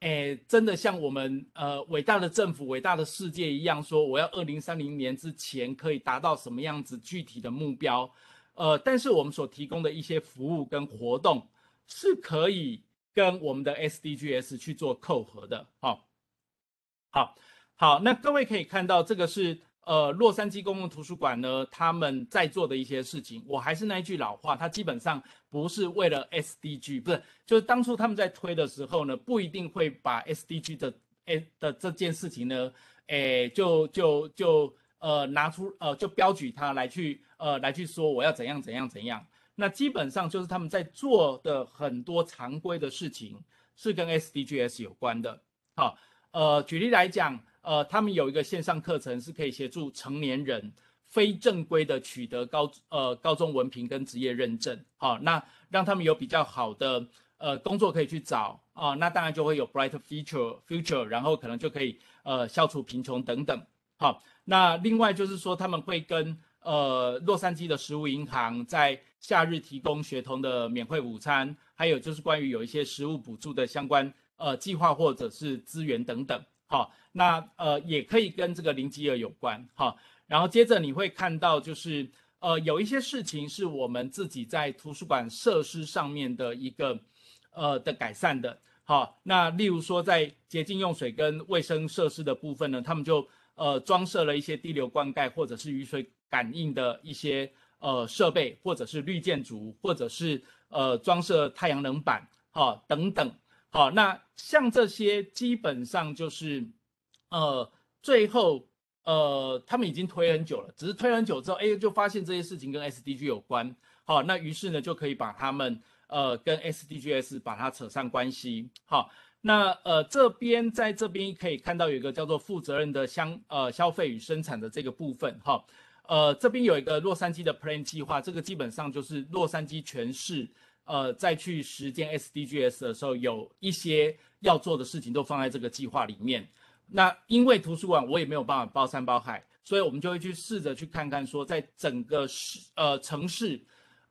诶，真的像我们呃伟大的政府、伟大的世界一样，说我要二零三零年之前可以达到什么样子具体的目标。呃，但是我们所提供的一些服务跟活动是可以。跟我们的 SDGs 去做扣合的，好，好，好，那各位可以看到，这个是呃，洛杉矶公共图书馆呢，他们在做的一些事情。我还是那一句老话，它基本上不是为了 SDG，不是，就是当初他们在推的时候呢，不一定会把 SDG 的诶的这件事情呢，诶，就就就呃拿出呃就标举它来去呃来去说我要怎样怎样怎样。那基本上就是他们在做的很多常规的事情是跟 SDGs 有关的。好，呃，举例来讲，呃，他们有一个线上课程是可以协助成年人非正规的取得高呃高中文凭跟职业认证。好，那让他们有比较好的呃工作可以去找啊，那当然就会有 bright future future，然后可能就可以呃消除贫穷等等。好，那另外就是说他们会跟呃，洛杉矶的食物银行在夏日提供学童的免费午餐，还有就是关于有一些食物补助的相关呃计划或者是资源等等。好，那呃也可以跟这个零饥饿有关。好，然后接着你会看到就是呃有一些事情是我们自己在图书馆设施上面的一个呃的改善的。好，那例如说在洁净用水跟卫生设施的部分呢，他们就呃装设了一些滴流灌溉或者是雨水。感应的一些呃设备，或者是绿建筑，或者是呃装设太阳能板，好等等，好那像这些基本上就是呃最后呃他们已经推很久了，只是推很久之后，哎，就发现这些事情跟 SDG 有关，好那于是呢就可以把他们呃跟 SDGs 把它扯上关系，好那呃这边在这边可以看到有一个叫做负责任的消呃消费与生产的这个部分，哈。呃，这边有一个洛杉矶的 Plan 计划，这个基本上就是洛杉矶全市，呃，在去实践 SDGs 的时候，有一些要做的事情都放在这个计划里面。那因为图书馆我也没有办法包山包海，所以我们就会去试着去看看，说在整个市呃城市，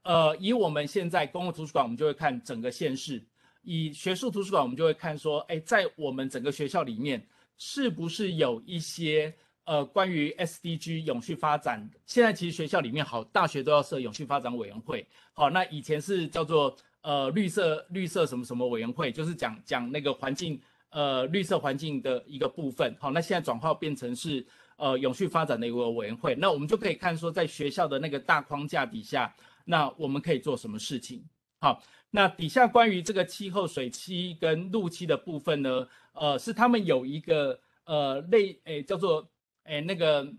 呃，以我们现在公共图书馆，我们就会看整个县市；以学术图书馆，我们就会看说，哎，在我们整个学校里面，是不是有一些。呃，关于 SDG 永续发展，现在其实学校里面好大学都要设永续发展委员会。好，那以前是叫做呃绿色绿色什么什么委员会，就是讲讲那个环境呃绿色环境的一个部分。好，那现在转化变成是呃永续发展的一个委员会。那我们就可以看说，在学校的那个大框架底下，那我们可以做什么事情？好，那底下关于这个气候水期跟陆期的部分呢？呃，是他们有一个呃类诶叫做。哎，那个，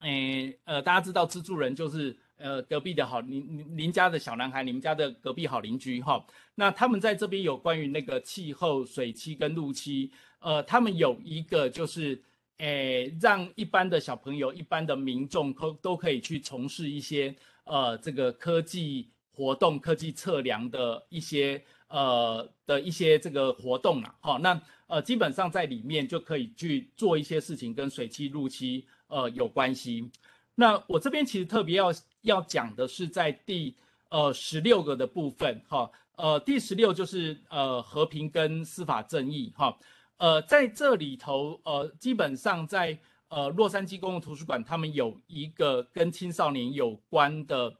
哎，呃，大家知道资助人就是呃隔壁的好邻邻家的小男孩，你们家的隔壁好邻居哈。那他们在这边有关于那个气候、水期跟陆期，呃，他们有一个就是，哎，让一般的小朋友、一般的民众可都可以去从事一些呃这个科技活动、科技测量的一些。呃的一些这个活动啦，好，那呃基本上在里面就可以去做一些事情跟水汽入侵呃有关系。那我这边其实特别要要讲的是在第呃十六个的部分，哈，呃第十六就是呃和平跟司法正义，哈，呃在这里头呃基本上在呃洛杉矶公共图书馆他们有一个跟青少年有关的。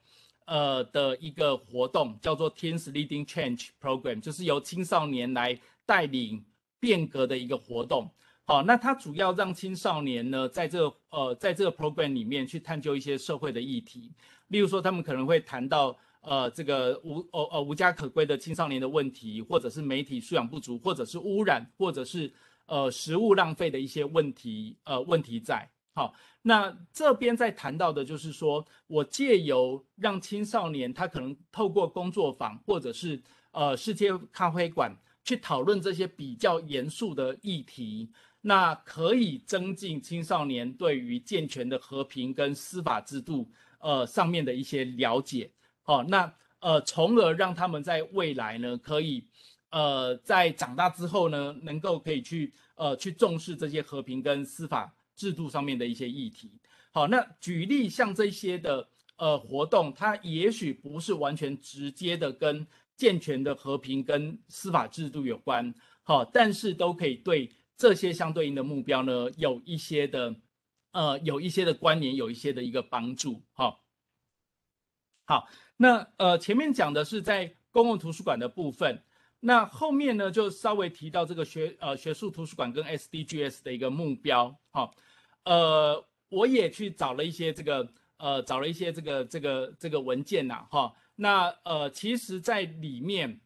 呃的一个活动叫做“ Teens Leading Change Program”，就是由青少年来带领变革的一个活动。好，那它主要让青少年呢，在这个呃，在这个 program 里面去探究一些社会的议题，例如说他们可能会谈到呃这个无哦呃无家可归的青少年的问题，或者是媒体素养不足，或者是污染，或者是呃食物浪费的一些问题，呃问题在。好，那这边在谈到的就是说，我借由让青少年他可能透过工作坊或者是呃世界咖啡馆去讨论这些比较严肃的议题，那可以增进青少年对于健全的和平跟司法制度呃上面的一些了解。好，那呃，从而让他们在未来呢，可以呃在长大之后呢，能够可以去呃去重视这些和平跟司法。制度上面的一些议题，好，那举例像这些的呃活动，它也许不是完全直接的跟健全的和平跟司法制度有关，好，但是都可以对这些相对应的目标呢有一些的呃有一些的关联，有一些的一个帮助，好，好，那呃前面讲的是在公共图书馆的部分。那后面呢，就稍微提到这个学呃学术图书馆跟 SDGs 的一个目标，哈，呃，我也去找了一些这个呃找了一些这个这个这个文件呐，哈，那呃，其实，在里面，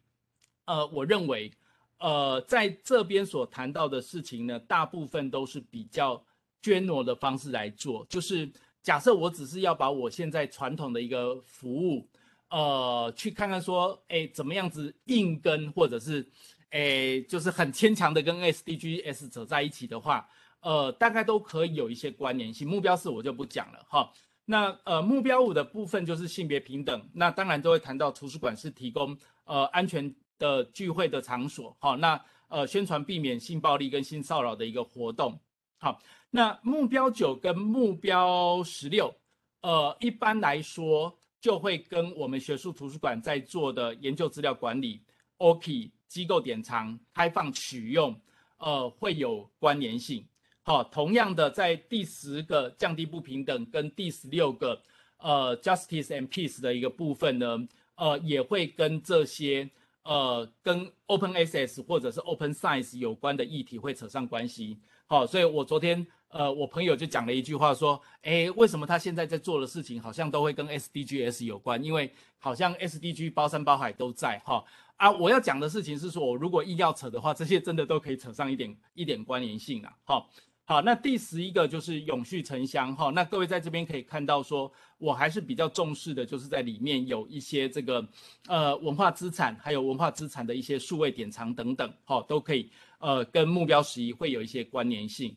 呃，我认为，呃，在这边所谈到的事情呢，大部分都是比较捐挪的方式来做，就是假设我只是要把我现在传统的一个服务。呃，去看看说，哎，怎么样子硬跟或者是，哎，就是很牵强的跟 SDGs 扯在一起的话，呃，大概都可以有一些关联性。目标四我就不讲了哈。那呃，目标五的部分就是性别平等，那当然都会谈到图书馆是提供呃安全的聚会的场所好，那呃，宣传避免性暴力跟性骚扰的一个活动。好，那目标九跟目标十六，呃，一般来说。就会跟我们学术图书馆在做的研究资料管理、o k 机构典藏、开放取用，呃，会有关联性。好，同样的，在第十个降低不平等跟第十六个呃 Justice and Peace 的一个部分呢，呃，也会跟这些呃跟 Open Access 或者是 Open Science 有关的议题会扯上关系。好，所以我昨天。呃，我朋友就讲了一句话，说：，哎，为什么他现在在做的事情好像都会跟 SDGs 有关？因为好像 SDG 包山包海都在哈啊。我要讲的事情是说，我如果硬要扯的话，这些真的都可以扯上一点一点关联性了。哈，好，那第十一个就是永续城乡哈。那各位在这边可以看到，说我还是比较重视的，就是在里面有一些这个呃文化资产，还有文化资产的一些数位典藏等等，哈，都可以呃跟目标十一会有一些关联性。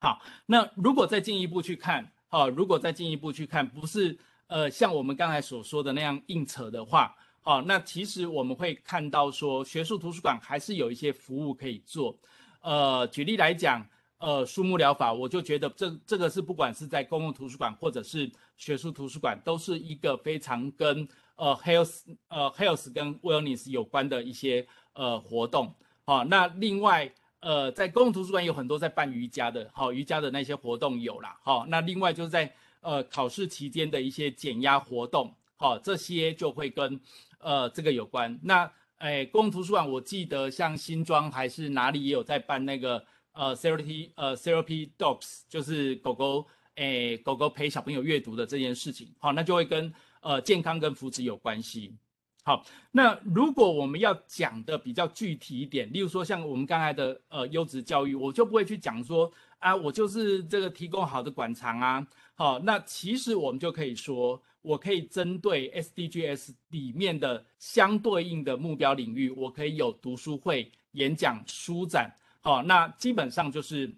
好，那如果再进一步去看，哦，如果再进一步去看，不是呃像我们刚才所说的那样硬扯的话，哦，那其实我们会看到说，学术图书馆还是有一些服务可以做，呃，举例来讲，呃，树木疗法，我就觉得这这个是不管是在公共图书馆或者是学术图书馆，都是一个非常跟呃 health 呃 health 跟 wellness 有关的一些呃活动，哦，那另外。呃，在公共图书馆有很多在办瑜伽的，好瑜伽的那些活动有啦，好那另外就是在呃考试期间的一些减压活动，好这些就会跟呃这个有关。那哎公共图书馆我记得像新庄还是哪里也有在办那个呃 therapy 呃 therapy dogs，就是狗狗哎狗狗陪小朋友阅读的这件事情，好那就会跟呃健康跟福祉有关系。好，那如果我们要讲的比较具体一点，例如说像我们刚才的呃优质教育，我就不会去讲说啊，我就是这个提供好的馆藏啊。好，那其实我们就可以说，我可以针对 SDGs 里面的相对应的目标领域，我可以有读书会、演讲、书展。好，那基本上就是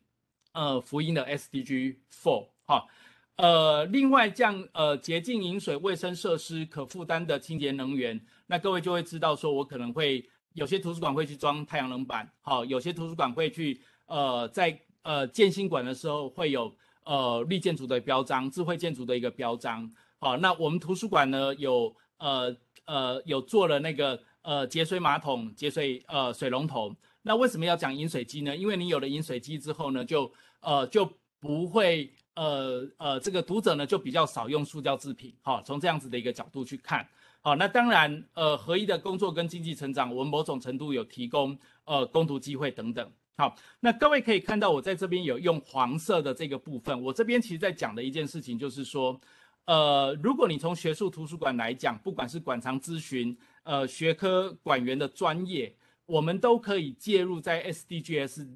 呃福音的 SDG Four。好，呃，另外像呃洁净饮水、卫生设施、可负担的清洁能源。那各位就会知道，说我可能会有些图书馆会去装太阳能板，好，有些图书馆会去，呃，在呃建新馆的时候会有呃绿建筑的标章，智慧建筑的一个标章，好，那我们图书馆呢有呃呃有做了那个呃节水马桶，节水呃水龙头，那为什么要讲饮水机呢？因为你有了饮水机之后呢，就呃就不会呃呃这个读者呢就比较少用塑胶制品，好，从这样子的一个角度去看。好，那当然，呃，合一的工作跟经济成长，我们某种程度有提供，呃，攻读机会等等。好，那各位可以看到我在这边有用黄色的这个部分，我这边其实在讲的一件事情就是说，呃，如果你从学术图书馆来讲，不管是馆藏咨询，呃，学科馆员的专业，我们都可以介入在 SDGs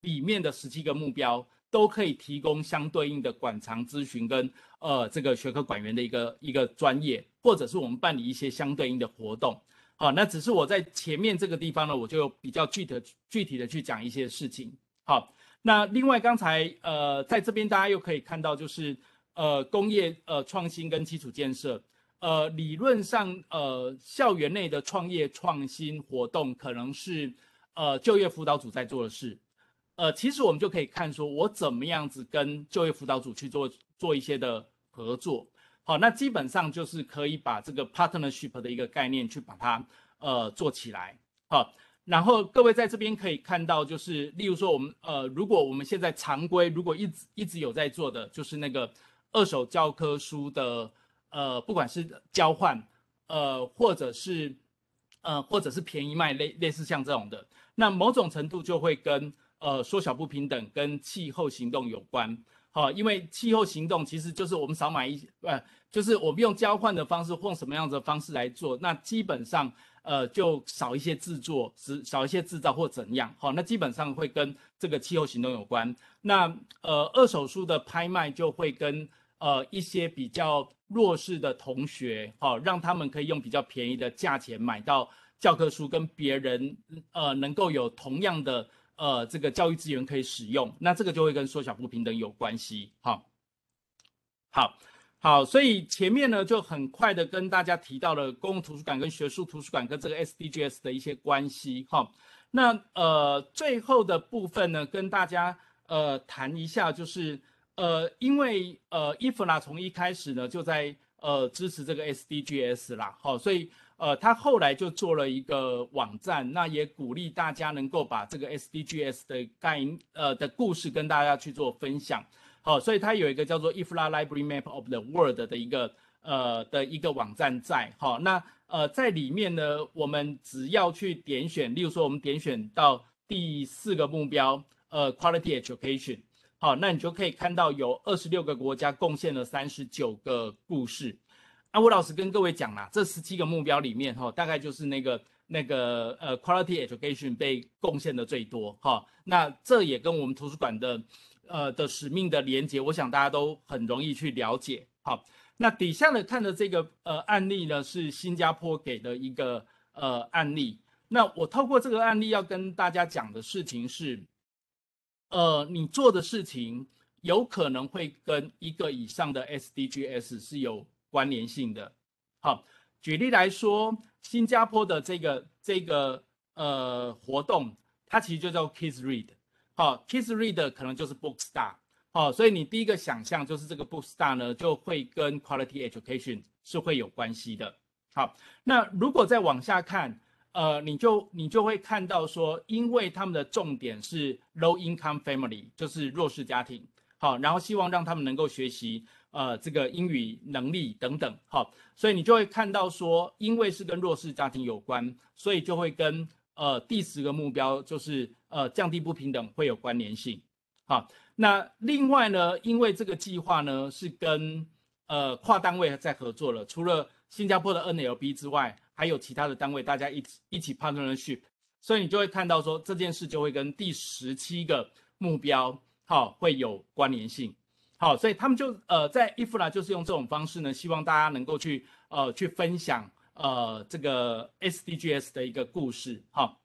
里面的十七个目标，都可以提供相对应的馆藏咨询跟。呃，这个学科管员的一个一个专业，或者是我们办理一些相对应的活动，好，那只是我在前面这个地方呢，我就比较具体具体的去讲一些事情，好，那另外刚才呃在这边大家又可以看到，就是呃工业呃创新跟基础建设，呃理论上呃校园内的创业创新活动可能是呃就业辅导组在做的事，呃其实我们就可以看说，我怎么样子跟就业辅导组去做做一些的。合作好，那基本上就是可以把这个 partnership 的一个概念去把它呃做起来好，然后各位在这边可以看到，就是例如说我们呃，如果我们现在常规如果一直一直有在做的，就是那个二手教科书的呃，不管是交换呃，或者是呃，或者是便宜卖类类似像这种的，那某种程度就会跟呃缩小不平等跟气候行动有关。好，因为气候行动其实就是我们少买一，呃，就是我们用交换的方式或什么样的方式来做，那基本上，呃，就少一些制作，只少一些制造或怎样。好，那基本上会跟这个气候行动有关。那呃，二手书的拍卖就会跟呃一些比较弱势的同学，好，让他们可以用比较便宜的价钱买到教科书，跟别人呃能够有同样的。呃，这个教育资源可以使用，那这个就会跟缩小不平等有关系，好，好，好，所以前面呢就很快的跟大家提到了公共图书馆跟学术图书馆跟这个 SDGs 的一些关系，哈，那呃最后的部分呢跟大家呃谈一下，就是呃因为呃伊芙拉从一开始呢就在呃支持这个 SDGs 啦，好，所以。呃，他后来就做了一个网站，那也鼓励大家能够把这个 SDGs 的概念，呃的故事跟大家去做分享。好，所以他有一个叫做 i f l a Library Map of the World 的一个呃的一个网站在。好，那呃在里面呢，我们只要去点选，例如说我们点选到第四个目标，呃，Quality Education。好，那你就可以看到有二十六个国家贡献了三十九个故事。那我老实跟各位讲啦，这十七个目标里面哈，大概就是那个那个呃，quality education 被贡献的最多哈。那这也跟我们图书馆的呃的使命的连接，我想大家都很容易去了解。好，那底下的看的这个呃案例呢，是新加坡给的一个呃案例。那我透过这个案例要跟大家讲的事情是，呃，你做的事情有可能会跟一个以上的 SDGs 是有。关联性的，好，举例来说，新加坡的这个这个呃活动，它其实就叫 Kids Read，好，Kids Read 可能就是 Book Star，好，所以你第一个想象就是这个 Book Star 呢，就会跟 Quality Education 是会有关系的，好，那如果再往下看，呃，你就你就会看到说，因为他们的重点是 Low Income Family，就是弱势家庭，好，然后希望让他们能够学习。呃，这个英语能力等等，好，所以你就会看到说，因为是跟弱势家庭有关，所以就会跟呃第十个目标就是呃降低不平等会有关联性。好，那另外呢，因为这个计划呢是跟呃跨单位在合作了，除了新加坡的 n l b 之外，还有其他的单位大家一一起 partnership，所以你就会看到说这件事就会跟第十七个目标好会有关联性。好，所以他们就呃在伊芙拉就是用这种方式呢，希望大家能够去呃去分享呃这个 SDGS 的一个故事。好，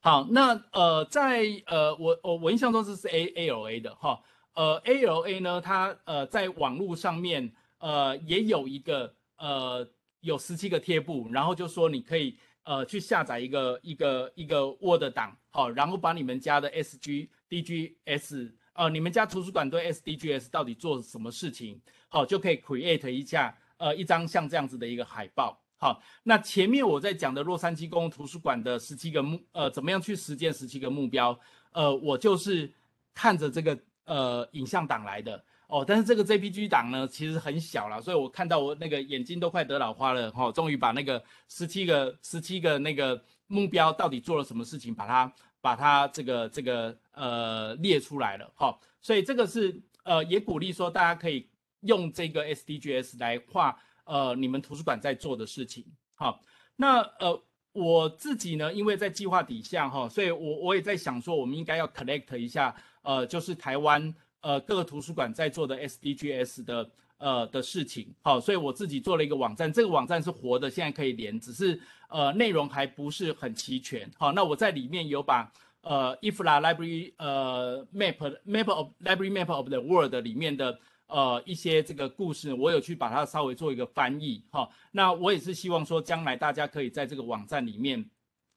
好，那呃在呃我我我印象中这是 ALA 的哈，呃 ALA 呢它呃在网络上面呃也有一个呃有十七个贴布，然后就说你可以呃去下载一个一个一个 Word 档，好，然后把你们家的 SDGS g。呃，你们家图书馆对 SDGs 到底做什么事情？好，就可以 create 一下呃一张像这样子的一个海报。好，那前面我在讲的洛杉矶公共图书馆的十七个目呃，怎么样去实现十七个目标？呃，我就是看着这个呃影像档来的哦。但是这个 JPG 档呢，其实很小了，所以我看到我那个眼睛都快得老花了。好，终于把那个十七个十七个那个目标到底做了什么事情，把它把它这个这个。呃，列出来了哈，所以这个是呃，也鼓励说大家可以用这个 SDGs 来画呃，你们图书馆在做的事情哈。那呃，我自己呢，因为在计划底下哈，所以我我也在想说，我们应该要 collect 一下呃，就是台湾呃各个图书馆在做的 SDGs 的呃的事情好，所以我自己做了一个网站，这个网站是活的，现在可以连，只是呃内容还不是很齐全好，那我在里面有把。呃 i f l a Library 呃 Map Map of Library Map of the World 里面的呃一些这个故事，我有去把它稍微做一个翻译哈。那我也是希望说，将来大家可以在这个网站里面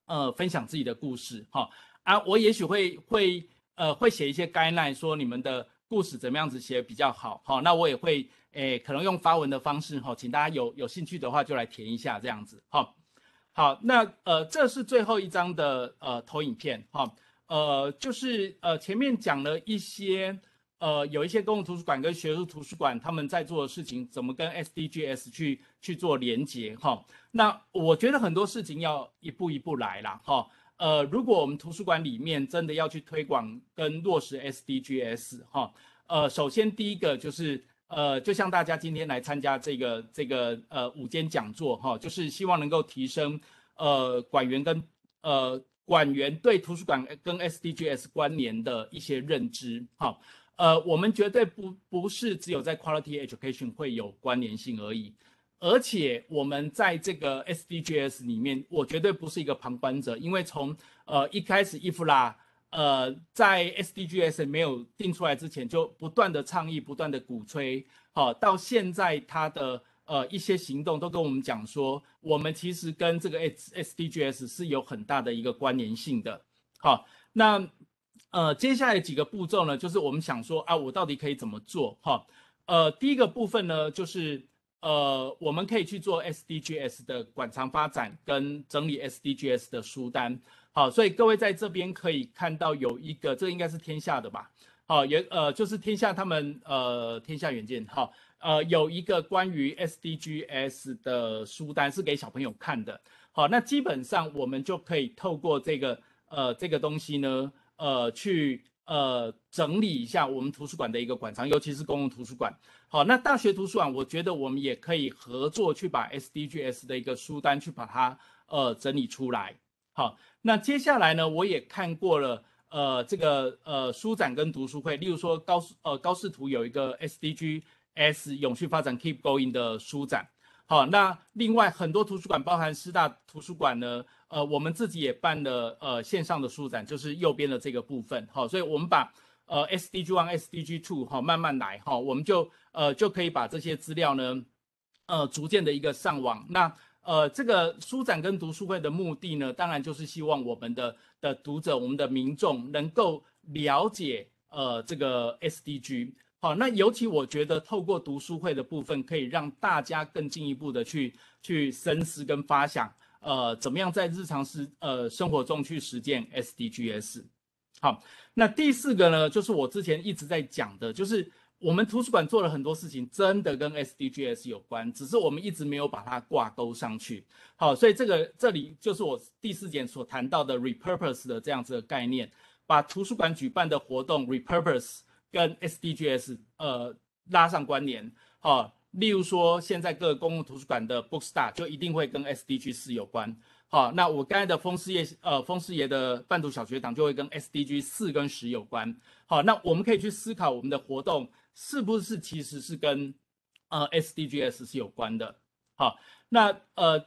呃分享自己的故事哈。啊，我也许会会呃会写一些概 u 说你们的故事怎么样子写比较好哈。那我也会诶可能用发文的方式哈，请大家有有兴趣的话就来填一下这样子哈。好，那呃，这是最后一张的呃投影片哈，呃，就是呃前面讲了一些呃，有一些公共图书馆跟学术图书馆他们在做的事情，怎么跟 SDGs 去去做连接哈。那我觉得很多事情要一步一步来啦。哈，呃，如果我们图书馆里面真的要去推广跟落实 SDGs 哈，呃，首先第一个就是。呃，就像大家今天来参加这个这个呃午间讲座哈，就是希望能够提升呃馆员跟呃馆员对图书馆跟 SDGs 关联的一些认知哈。呃，我们绝对不不是只有在 Quality Education 会有关联性而已，而且我们在这个 SDGs 里面，我绝对不是一个旁观者，因为从呃一开始伊夫拉。呃，在 SDGs 没有定出来之前，就不断的倡议，不断的鼓吹，好，到现在他的呃一些行动都跟我们讲说，我们其实跟这个 S SDGs 是有很大的一个关联性的。好，那呃接下来几个步骤呢，就是我们想说啊，我到底可以怎么做？哈，呃，第一个部分呢，就是呃我们可以去做 SDGs 的馆藏发展跟整理 SDGs 的书单。好，所以各位在这边可以看到有一个，这应该是天下的吧？好，也呃就是天下他们呃天下原件，好呃有一个关于 SDGS 的书单是给小朋友看的。好，那基本上我们就可以透过这个呃这个东西呢，呃去呃整理一下我们图书馆的一个馆藏，尤其是公共图书馆。好，那大学图书馆我觉得我们也可以合作去把 SDGS 的一个书单去把它呃整理出来。好，那接下来呢，我也看过了，呃，这个呃书展跟读书会，例如说高呃高仕图有一个 S D G S 永续发展 Keep Going 的书展，好，那另外很多图书馆，包含师大图书馆呢，呃，我们自己也办了呃线上的书展，就是右边的这个部分，好，所以我们把呃 S D G One S D G Two 哈慢慢来哈，我们就呃就可以把这些资料呢，呃逐渐的一个上网，那。呃，这个书展跟读书会的目的呢，当然就是希望我们的的读者、我们的民众能够了解呃这个 SDG。好，那尤其我觉得透过读书会的部分，可以让大家更进一步的去去深思跟发想，呃，怎么样在日常时呃生活中去实践 SDGs。好，那第四个呢，就是我之前一直在讲的，就是。我们图书馆做了很多事情，真的跟 SDGs 有关，只是我们一直没有把它挂钩上去。好，所以这个这里就是我第四点所谈到的 repurpose 的这样子的概念，把图书馆举办的活动 repurpose 跟 SDGs 呃拉上关联。好，例如说现在各公共图书馆的 Book Star 就一定会跟 SDGs 有关。好，那我刚才的风师爷，呃，风师爷的贩毒小学堂就会跟 S D G 四跟十有关。好，那我们可以去思考我们的活动是不是其实是跟呃 S D G S 是有关的。好，那呃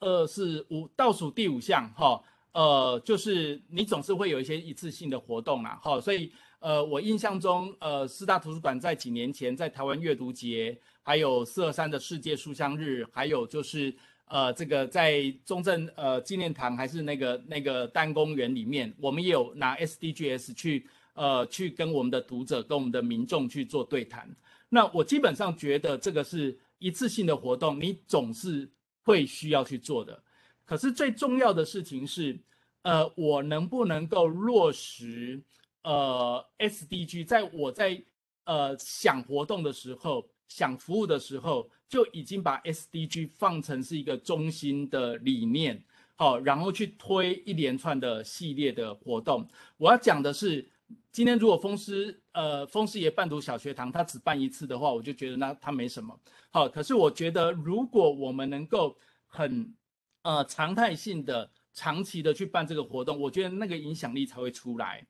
呃是五倒数第五项哈，呃就是你总是会有一些一次性的活动啦。好，所以呃我印象中，呃四大图书馆在几年前在台湾阅读节，还有四二三的世界书香日，还有就是。呃，这个在中正呃纪念堂还是那个那个单公园里面，我们也有拿 SDGs 去呃去跟我们的读者跟我们的民众去做对谈。那我基本上觉得这个是一次性的活动，你总是会需要去做的。可是最重要的事情是，呃，我能不能够落实呃 SDG 在我在呃想活动的时候。想服务的时候，就已经把 S D G 放成是一个中心的理念，好，然后去推一连串的系列的活动。我要讲的是，今天如果风师呃，风师爷办读小学堂，他只办一次的话，我就觉得那他没什么好。可是我觉得，如果我们能够很呃常态性的、长期的去办这个活动，我觉得那个影响力才会出来。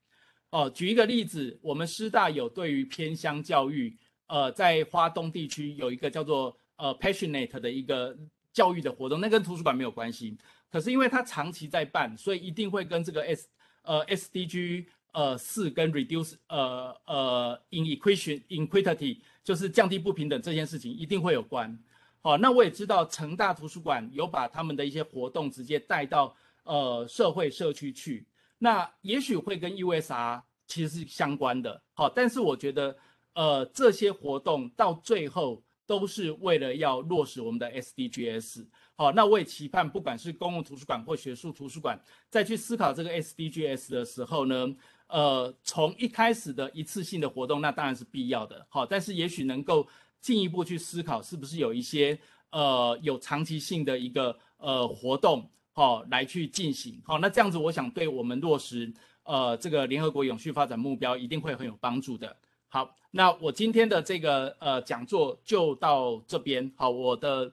哦，举一个例子，我们师大有对于偏乡教育。呃，在华东地区有一个叫做呃 passionate 的一个教育的活动，那跟图书馆没有关系。可是因为它长期在办，所以一定会跟这个 s 呃 s d g 呃四跟 reduce 呃呃 inequation i n e q u i t y 就是降低不平等这件事情一定会有关。好，那我也知道城大图书馆有把他们的一些活动直接带到呃社会社区去，那也许会跟 u s r 其实是相关的。好，但是我觉得。呃，这些活动到最后都是为了要落实我们的 SDGs。好，那我也期盼，不管是公共图书馆或学术图书馆，在去思考这个 SDGs 的时候呢，呃，从一开始的一次性的活动，那当然是必要的。好，但是也许能够进一步去思考，是不是有一些呃有长期性的一个呃活动，好，来去进行。好，那这样子，我想对我们落实呃这个联合国永续发展目标，一定会很有帮助的。好，那我今天的这个呃讲座就到这边。好，我的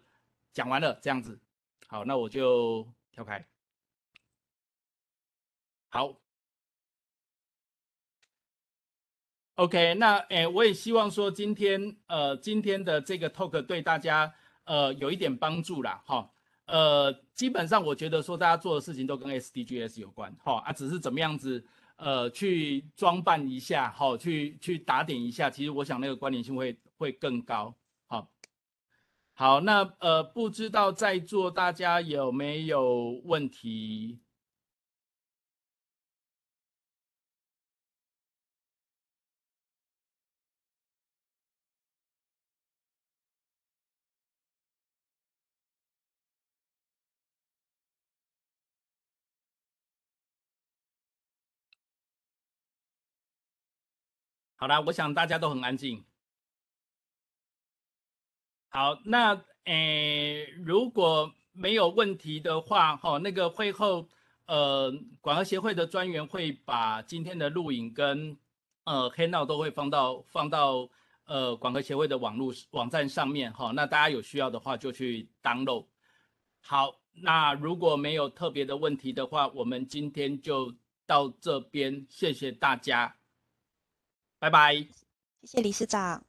讲完了这样子。好，那我就跳开。好，OK，那诶，我也希望说今天呃今天的这个 talk 对大家呃有一点帮助啦。哈，呃，基本上我觉得说大家做的事情都跟 SDGs 有关。哈，啊，只是怎么样子。呃，去装扮一下，好，去去打点一下，其实我想那个关联性会会更高，好，好，那呃，不知道在座大家有没有问题？好啦，我想大家都很安静。好，那诶，如果没有问题的话，哈，那个会后，呃，广和协会的专员会把今天的录影跟呃黑闹都会放到放到呃广和协会的网络网站上面，哈，那大家有需要的话就去 download。好，那如果没有特别的问题的话，我们今天就到这边，谢谢大家。拜拜，谢谢李市长。